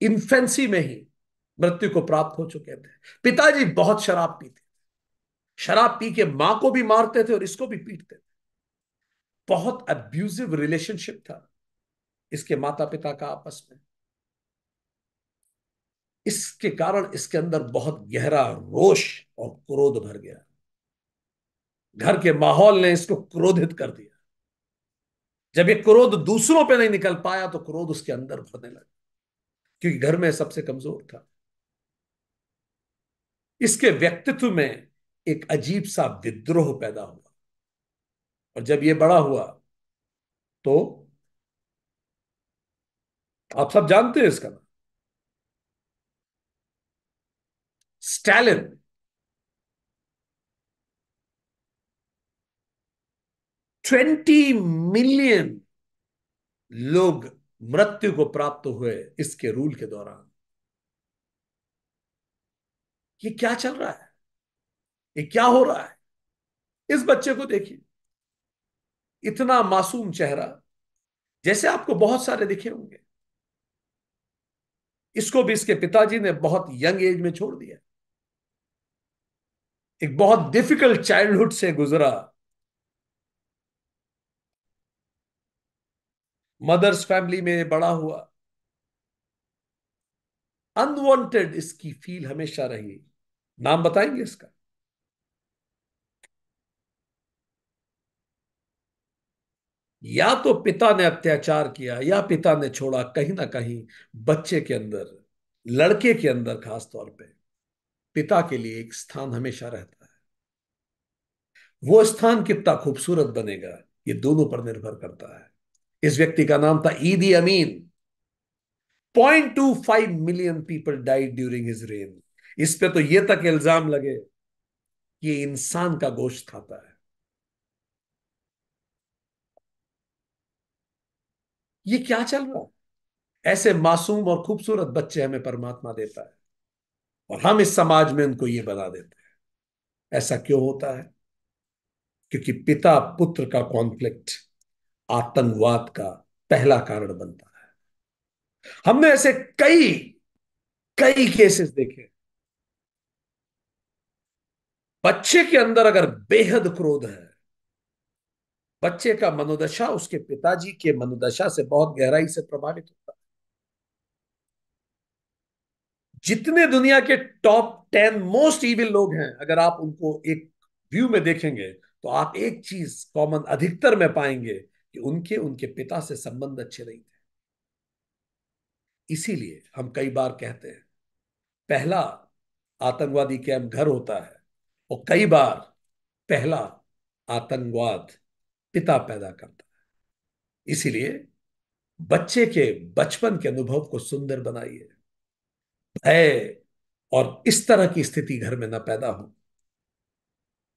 इन्फेंसी में ही मृत्यु को प्राप्त हो चुके थे पिताजी बहुत शराब पीते थे शराब पी के मां को भी मारते थे और इसको भी पीटते थे बहुत अब्यूजिव रिलेशनशिप था इसके माता पिता का आपस में इसके कारण इसके अंदर बहुत गहरा रोष और क्रोध भर गया घर के माहौल ने इसको क्रोधित कर दिया जब ये क्रोध दूसरों पे नहीं निकल पाया तो क्रोध उसके अंदर भरने लगा क्योंकि घर में सबसे कमजोर था इसके व्यक्तित्व में एक अजीब सा विद्रोह पैदा हुआ और जब ये बड़ा हुआ तो आप सब जानते हैं इसका Stalin ट्वेंटी मिलियन लोग मृत्यु को प्राप्त हुए इसके रूल के दौरान ये क्या चल रहा है ये क्या हो रहा है इस बच्चे को देखिए इतना मासूम चेहरा जैसे आपको बहुत सारे दिखे होंगे इसको भी इसके पिताजी ने बहुत यंग एज में छोड़ दिया एक बहुत डिफिकल्ट चाइल्डहुड से गुजरा मदर्स फैमिली में बड़ा हुआ अनवांटेड इसकी फील हमेशा रही नाम बताएंगे इसका या तो पिता ने अत्याचार किया या पिता ने छोड़ा कहीं ना कहीं बच्चे के अंदर लड़के के अंदर खास तौर पे पिता के लिए एक स्थान हमेशा रहता है वो स्थान कितना खूबसूरत बनेगा ये दोनों पर निर्भर करता है इस व्यक्ति का नाम था Idi Amin 0.25 million people died during his reign इस पे तो ये तक इल्जाम लगे ये इंसान का गोश्त खाता है ये क्या चल रहा है ऐसे मासूम और खूबसूरत बच्चे हमें परमात्मा देता है और हम इस समाज में उनको ये बना देते हैं ऐसा क्यों होता है क्योंकि पिता पुत्र का कॉन्फ्लिक्ट आतंकवाद का पहला कारण बनता है हमने ऐसे कई कई केसेस देखे बच्चे के अंदर अगर बेहद क्रोध है बच्चे का मनोदशा उसके पिताजी के मनोदशा से बहुत गहराई से प्रभावित होता है जितने दुनिया के टॉप टेन मोस्ट इविल लोग हैं अगर आप उनको एक व्यू में देखेंगे तो आप एक चीज कॉमन अधिकतर में पाएंगे कि उनके उनके पिता से संबंध अच्छे नहीं थे इसीलिए हम कई बार कहते हैं पहला आतंकवादी कैंप घर होता है और कई बार पहला आतंकवाद पिता पैदा करता है इसीलिए बच्चे के बचपन के अनुभव को सुंदर बनाइए भय और इस तरह की स्थिति घर में ना पैदा हो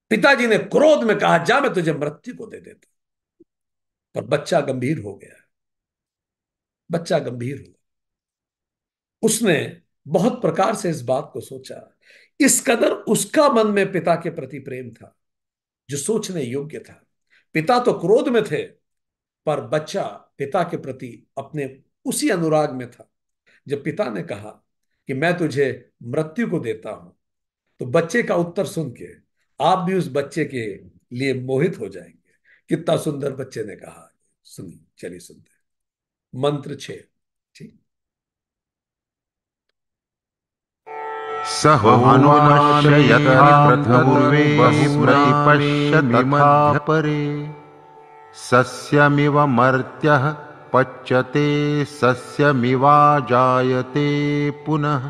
पिताजी ने क्रोध में कहा जा मैं तुझे मृत्यु को दे देता पर बच्चा गंभीर हो गया बच्चा गंभीर हुआ उसने बहुत प्रकार से इस बात को सोचा इस कदर उसका मन में पिता के प्रति प्रेम था जो सोचने योग्य था पिता तो क्रोध में थे पर बच्चा पिता के प्रति अपने उसी अनुराग में था जब पिता ने कहा कि मैं तुझे मृत्यु को देता हूं तो बच्चे का उत्तर सुन के आप भी उस बच्चे के लिए मोहित हो जाएंगे कितना सुंदर बच्चे ने कहा सुनिए चलिए सुनते मंत्र छे ठीक पश्य परे सस्यमिव मर्त्यः पच्यते सस्यमिवा जायते पुनः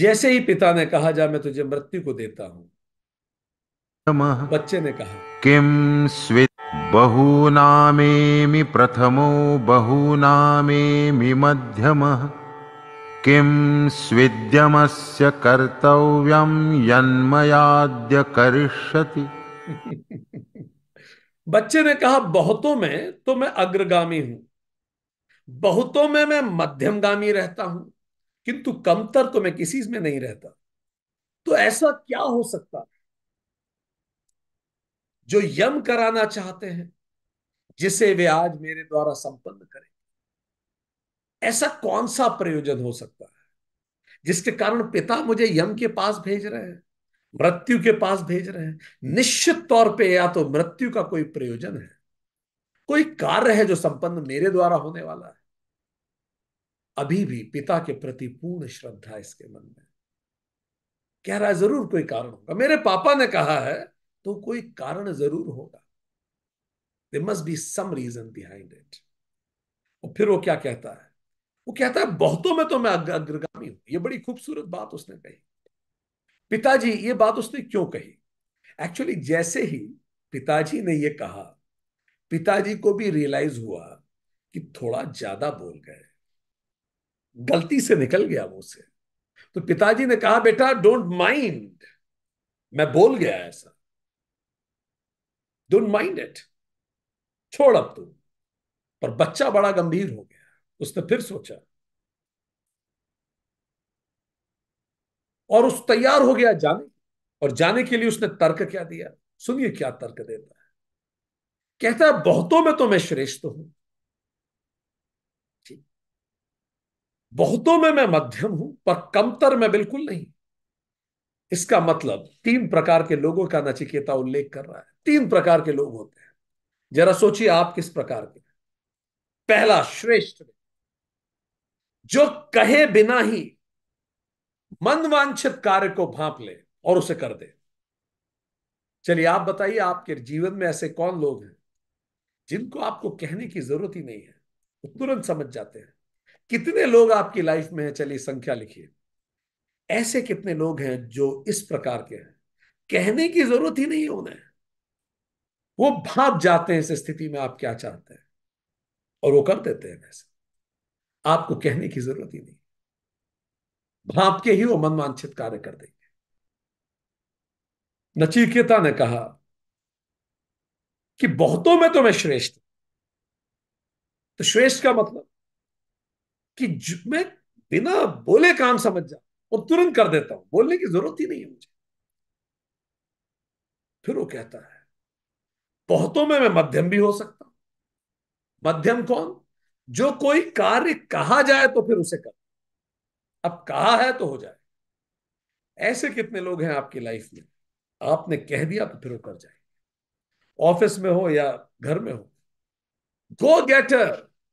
जैसे ही पिता ने कहा जा मैं तुझे मृत्यु को देता हूं बच्चे ने कहा किम स्वित बहूनामेमि प्रथमो बहूनामेमि मध्यमः किं स्विद्यमस्य कर्तव्यं यन्मयाद्य करिष्यति बच्चे ने कहा बहुतों में तो मैं अग्रगामी हूं बहुतों में मैं मध्यमगामी रहता हूं किंतु कमतर तो मैं किसी में नहीं रहता तो ऐसा क्या हो सकता है जो यम कराना चाहते हैं जिसे वे आज मेरे द्वारा संपन्न करें ऐसा कौन सा प्रयोजन हो सकता है जिसके कारण पिता मुझे यम के पास भेज रहे हैं मृत्यु के पास भेज रहे हैं निश्चित तौर पे या तो मृत्यु का कोई प्रयोजन है कोई कार्य है जो संपन्न मेरे द्वारा होने वाला है अभी भी पिता के प्रति पूर्ण श्रद्धा इसके मन में कह रहा है जरूर कोई कारण होगा मेरे पापा ने कहा है तो कोई कारण जरूर होगा they must be some reason behind it और फिर वो क्या कहता है वो कहता है बहुतों में तो मैं अग्रगामी हूं ये बड़ी खूबसूरत बात उसने कही पिताजी ये बात उसने क्यों कही एक्चुअली जैसे ही पिताजी ने ये कहा पिताजी को भी रियलाइज हुआ कि थोड़ा ज्यादा बोल गए गलती से निकल गया वो से तो पिताजी ने कहा बेटा डोंट माइंड मैं बोल गया ऐसा डोंट माइंड इट छोड़ अब तू पर बच्चा बड़ा गंभीर हो गया उसने फिर सोचा और उस तैयार हो गया जाने और जाने के लिए उसने तर्क क्या दिया सुनिए क्या तर्क देता है कहता है बहुतों में तो मैं श्रेष्ठ हूं बहुतों में मैं मध्यम हूं पर कमतर मैं बिल्कुल नहीं इसका मतलब तीन प्रकार के लोगों का नचिकेता उल्लेख कर रहा है तीन प्रकार के लोग होते हैं जरा सोचिए आप किस प्रकार के पहला श्रेष्ठ जो कहे बिना ही मनवांचित कार्य को भांप ले और उसे कर दे चलिए आप बताइए आपके जीवन में ऐसे कौन लोग हैं जिनको आपको कहने की जरूरत ही नहीं है वो तुरंत समझ जाते हैं कितने लोग आपकी लाइफ में है चलिए संख्या लिखिए ऐसे कितने लोग हैं जो इस प्रकार के हैं कहने की जरूरत ही नहीं है उन्हें वो भाप जाते हैं इस स्थिति में आप क्या चाहते हैं और वो कर देते हैं वैसे आपको कहने की जरूरत ही नहीं भाप के ही वो मनवांछित कार्य कर देंगे नचिकेता ने कहा कि बहुतों में तो मैं श्रेष्ठ तो श्रेष्ठ का मतलब कि मैं बिना बोले काम समझ जाऊं और तुरंत कर देता हूं बोलने की जरूरत ही नहीं है मुझे फिर वो कहता है बहुतों में मैं मध्यम भी हो सकता हूं मध्यम कौन जो कोई कार्य कहा जाए तो फिर उसे कर अब कहा है तो हो जाए ऐसे कितने लोग हैं आपकी लाइफ में आपने कह दिया तो फिर वो कर जाए ऑफिस में हो या घर में हो go getter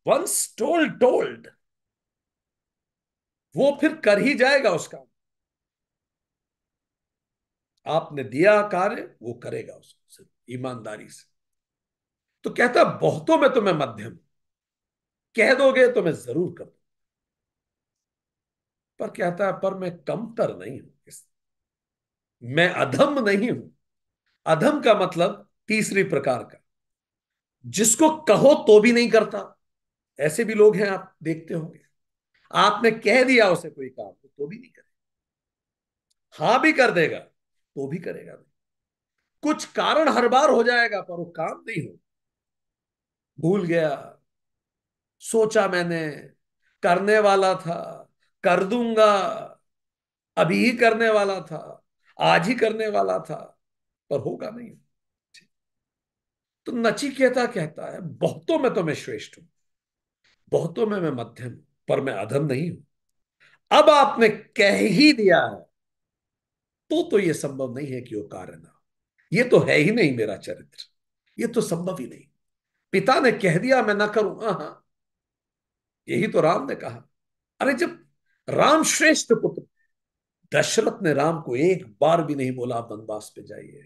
once told told वो फिर कर ही जाएगा उस काम आपने दिया कार्य वो करेगा उसको ईमानदारी से तो कहता बहुतों में तुम्हें तो मध्यम कह दोगे तो मैं जरूर कर पर कहता है पर मैं कमतर नहीं हूं मैं अधम नहीं हूं अधम का मतलब तीसरी प्रकार का जिसको कहो तो भी नहीं करता ऐसे भी लोग हैं आप देखते होंगे आपने कह दिया उसे कोई काम तो भी नहीं करेगा हां भी कर देगा तो भी करेगा नहीं कुछ कारण हर बार हो जाएगा पर वो काम नहीं हो भूल गया सोचा मैंने करने वाला था कर दूंगा अभी ही करने वाला था आज ही करने वाला था पर होगा नहीं तो नचिकेता कहता है बहुतों में तो मैं श्रेष्ठ हूं बहुतों में मैं मध्यम पर मैं अधम नहीं हूं अब आपने कह ही दिया है तो तो यह संभव नहीं है कि वो कारण ये तो है ही नहीं मेरा चरित्र ये तो संभव ही नहीं पिता ने कह दिया मैं ना करूं हाँ, हाँ यही तो राम ने कहा अरे जब राम श्रेष्ठ पुत्र दशरथ ने राम को एक बार भी नहीं बोला आप वनवास पे जाइए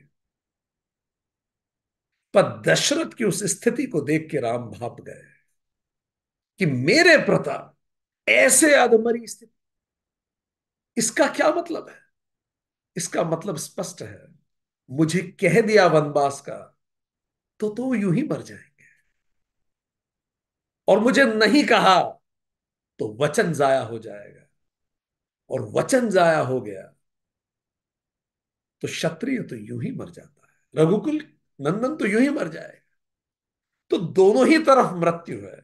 पर दशरथ की उस स्थिति को देख के राम भाप गए कि मेरे प्रताप ऐसे अधमरी स्थिति इसका क्या मतलब है इसका मतलब स्पष्ट है मुझे कह दिया वनवास का तो तो यूं ही मर जाएंगे और मुझे नहीं कहा तो वचन जाया हो जाएगा और वचन जाया हो गया तो क्षत्रिय तो यूं ही मर जाता है रघुकुल नंदन तो यूं ही मर जाएगा तो दोनों ही तरफ मृत्यु है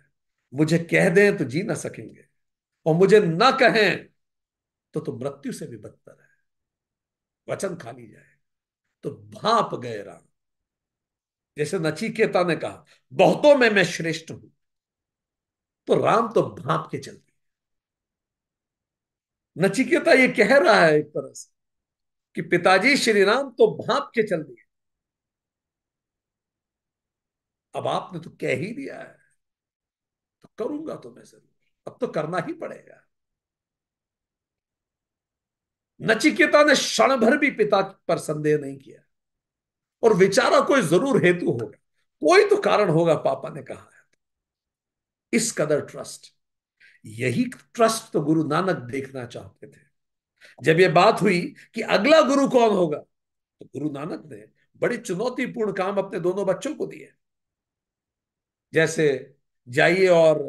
मुझे कह दें तो जी ना सकेंगे और मुझे ना कहें तो तो मृत्यु से भी बदतर है वचन खाली जाए तो भाप गए राम जैसे नचिकेता ने कहा बहुतों में मैं श्रेष्ठ हूं तो राम तो भाप के चलते नचिकेता ये कह रहा है एक तरह से कि पिताजी श्री राम तो भाप के चल दिए अब आपने तो कह ही दिया है तो करूंगा तो मैं जरूर अब तो करना ही पड़ेगा नचिकेता ने क्षण भर भी पिता पर संदेह नहीं किया और विचारा कोई जरूर हेतु होगा कोई तो कारण होगा पापा ने कहा है इस कदर ट्रस्ट यही ट्रस्ट तो गुरु नानक देखना चाहते थे जब ये बात हुई कि अगला गुरु कौन होगा तो गुरु नानक ने बड़े चुनौतीपूर्ण काम अपने दोनों बच्चों को दिए जैसे जाइए और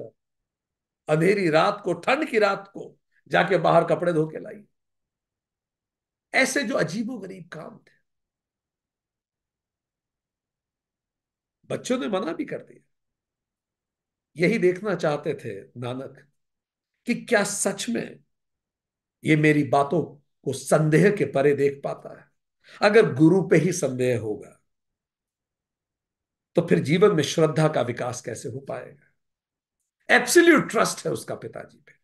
अंधेरी रात को ठंड की रात को जाके बाहर कपड़े धो के लाइए ऐसे जो अजीबो गरीब काम थे बच्चों ने मना भी कर दिया यही देखना चाहते थे नानक कि क्या सच में ये मेरी बातों को संदेह के परे देख पाता है अगर गुरु पे ही संदेह होगा तो फिर जीवन में श्रद्धा का विकास कैसे हो पाएगा एब्सोल्यूट ट्रस्ट है उसका पिताजी पे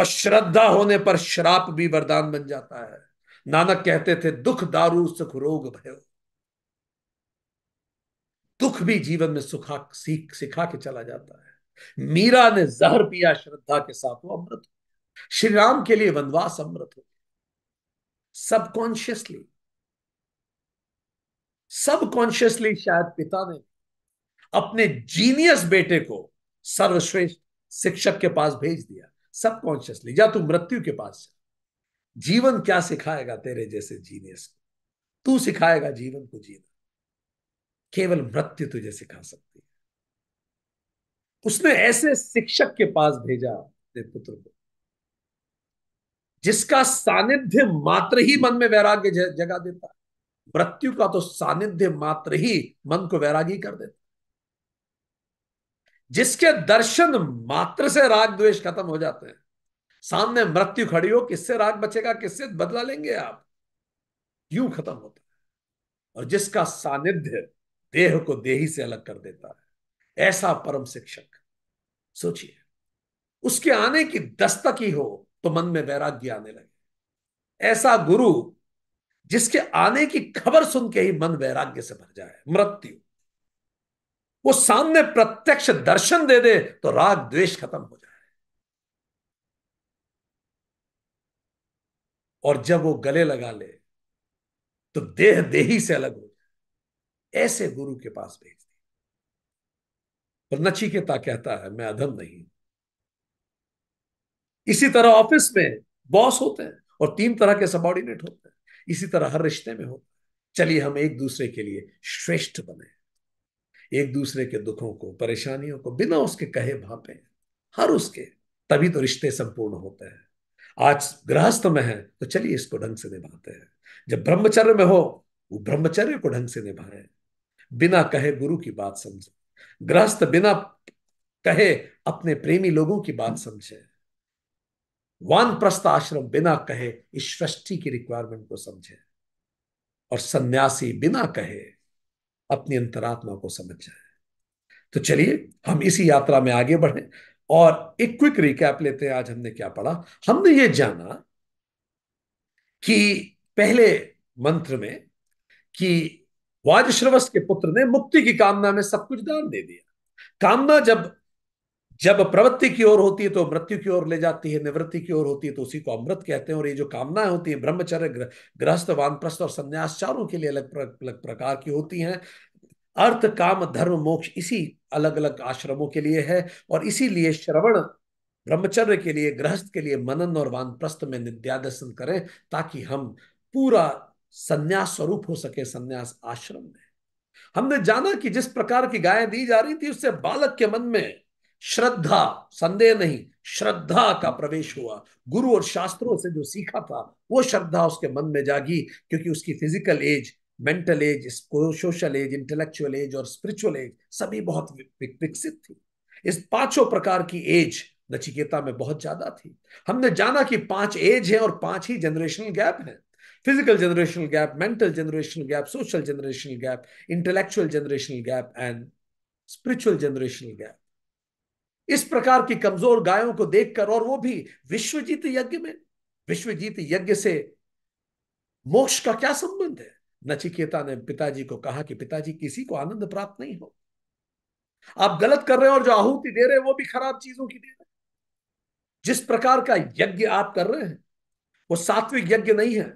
और श्रद्धा होने पर श्राप भी वरदान बन जाता है नानक कहते थे दुख दारू सुख रोग भयो दुख भी जीवन में सुखा सीख सिखा के चला जाता है मीरा ने जहर पिया श्रद्धा के साथ वो अमृत श्री राम के लिए वनवास अमृत हो सबकॉन्शियसली सबकॉन्शियसली शायद पिता ने अपने जीनियस बेटे को सर्वश्रेष्ठ शिक्षक के पास भेज दिया सबकॉन्शियसली या तू मृत्यु के पास जा जीवन क्या सिखाएगा तेरे जैसे जीनियस को तू सिखाएगा जीवन को जीना केवल मृत्यु तुझे सिखा सकती उसने ऐसे शिक्षक के पास भेजा अपने पुत्र को जिसका सानिध्य मात्र ही मन में वैराग्य जगा देता है मृत्यु का तो सानिध्य मात्र ही मन को वैरागी कर देता जिसके दर्शन मात्र से राग द्वेष खत्म हो जाते हैं सामने मृत्यु खड़ी हो किससे राग बचेगा किससे बदला लेंगे आप यूं खत्म होता है और जिसका सानिध्य देह को देही से अलग कर देता है ऐसा परम शिक्षक सोचिए उसके आने की दस्तक ही हो तो मन में वैराग्य आने लगे ऐसा गुरु जिसके आने की खबर सुन के ही मन वैराग्य से भर जाए मृत्यु वो सामने प्रत्यक्ष दर्शन दे दे तो राग द्वेष खत्म हो जाए और जब वो गले लगा ले तो देह देही से अलग हो जाए ऐसे गुरु के पास भेज पर नचिकेता कहता है मैं अधम नहीं इसी तरह ऑफिस में बॉस होते हैं और तीन तरह के सबॉर्डिनेट होते हैं इसी तरह हर रिश्ते में होते हैं चलिए हम एक दूसरे के लिए श्रेष्ठ बने एक दूसरे के दुखों को परेशानियों को बिना उसके कहे भापे हर उसके तभी तो रिश्ते संपूर्ण होते हैं आज गृहस्थ में है तो चलिए इसको ढंग से निभाते हैं जब ब्रह्मचर्य में हो वो ब्रह्मचर्य को ढंग से निभाए बिना कहे गुरु की बात समझे ग्रस्त बिना कहे अपने प्रेमी लोगों की बात समझे वान प्रस्थ आश्रम बिना कहे इस सृष्टि की रिक्वायरमेंट को समझे और सन्यासी बिना कहे अपनी अंतरात्मा को समझ जाए तो चलिए हम इसी यात्रा में आगे बढ़े और एक क्विक रिकैप लेते हैं आज हमने क्या पढ़ा हमने ये जाना कि पहले मंत्र में कि वाजश्रवस के पुत्र ने मुक्ति की कामना में सब कुछ दान दे दिया कामना जब जब प्रवृत्ति की ओर होती है तो मृत्यु की ओर ले जाती है निवृत्ति की ओर होती है तो उसी को अमृत कहते हैं और ये जो कामनाएं होती है ब्रह्मचर्य गृहस्थ वानप्रस्थ और संन्यास चारों के लिए अलग अलग प्रकार की होती हैं अर्थ काम धर्म मोक्ष इसी अलग अलग आश्रमों के लिए है और इसीलिए श्रवण ब्रह्मचर्य के लिए गृहस्थ के लिए मनन और वानप्रस्थ में निद्यादर्शन करें ताकि हम पूरा संन्यास स्वरूप हो सके संन्यास आश्रम में हमने जाना कि जिस प्रकार की गायें दी जा रही थी उससे बालक के मन में श्रद्धा संदेह नहीं श्रद्धा का प्रवेश हुआ गुरु और शास्त्रों से जो सीखा था वो श्रद्धा उसके मन में जागी क्योंकि उसकी physical age mental age social age intellectual age और स्पिरिचुअल एज सभी बहुत विकसित थी इस पांचों प्रकार की एज नचिकेता में बहुत ज्यादा थी हमने जाना कि पांच एज है और पांच ही जनरेशनल गैप है physical generational gap, mental generational gap, social generational gap, intellectual generational gap, and spiritual generational gap. इस प्रकार की कमजोर गायों को देखकर और वो भी विश्वजीत यज्ञ में विश्वजीत यज्ञ से मोक्ष का क्या संबंध है नचिकेता ने पिताजी को कहा कि पिताजी किसी को आनंद प्राप्त नहीं हो आप गलत कर रहे हो और जो आहुति दे रहे हैं वो भी खराब चीजों की दे रहे हैं जिस प्रकार का यज्ञ आप कर रहे हैं वो सात्विक यज्ञ नहीं है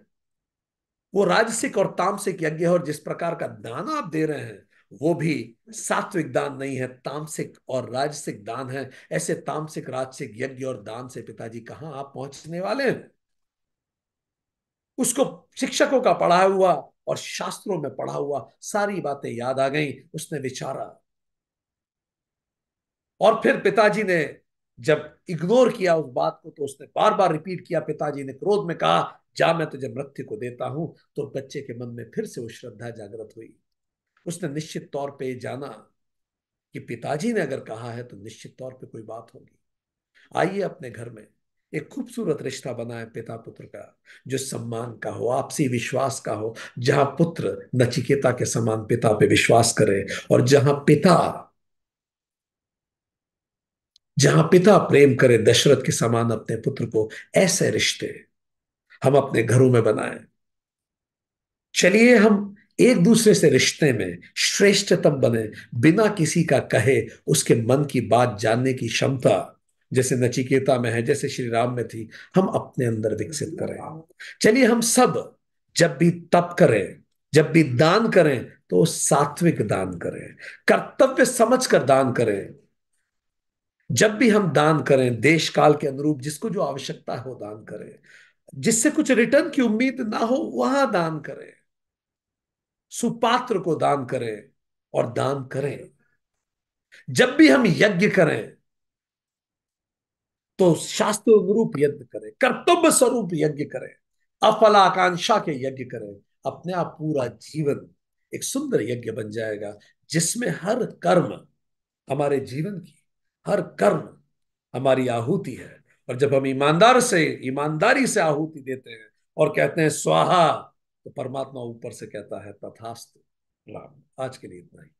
वो राजसिक और तामसिक यज्ञ है और जिस प्रकार का दान आप दे रहे हैं वो भी सात्विक दान नहीं है तामसिक और राजसिक दान है ऐसे तामसिक राजसिक यज्ञ और दान से पिताजी कहां आप पहुंचने वाले हैं उसको शिक्षकों का पढ़ा हुआ और शास्त्रों में पढ़ा हुआ सारी बातें याद आ गई उसने विचारा और फिर पिताजी ने जब इग्नोर किया उस बात को तो उसने बार बार रिपीट किया पिताजी ने क्रोध में कहा जा मैं तुझे मृत्यु को देता हूं तो बच्चे के मन में फिर से वो श्रद्धा जागृत हुई उसने निश्चित तौर पे जाना कि पिताजी ने अगर कहा है तो निश्चित तौर पे कोई बात होगी आइए अपने घर में एक खूबसूरत रिश्ता बनाए पिता पुत्र का जो सम्मान का हो आपसी विश्वास का हो जहां पुत्र नचिकेता के समान पिता पे विश्वास करे और जहां पिता जहां पिता प्रेम करे दशरथ के समान अपने पुत्र को ऐसे रिश्ते हम अपने घरों में बनाएं चलिए हम एक दूसरे से रिश्ते में श्रेष्ठतम बने बिना किसी का कहे उसके मन की बात जानने की क्षमता जैसे नचिकेता में है जैसे श्री राम में थी हम अपने अंदर विकसित करें चलिए हम सब जब भी तप करें जब भी दान करें तो सात्विक दान करें कर्तव्य समझ कर दान करें जब भी हम दान करें देश काल के अनुरूप जिसको जो आवश्यकता हो दान करें जिससे कुछ रिटर्न की उम्मीद ना हो वहां दान करें सुपात्र को दान करें और दान करें जब भी हम यज्ञ करें तो शास्त्र अनुरूप यज्ञ करें कर्तव्य स्वरूप यज्ञ करें अफलाकांक्षा के यज्ञ करें अपने आप पूरा जीवन एक सुंदर यज्ञ बन जाएगा जिसमें हर कर्म हमारे जीवन की हर कर्म हमारी आहूति है और जब हम ईमानदार से ईमानदारी से आहूति देते हैं और कहते हैं स्वाहा तो परमात्मा ऊपर से कहता है तथास्तु राम आज के लिए इतना ही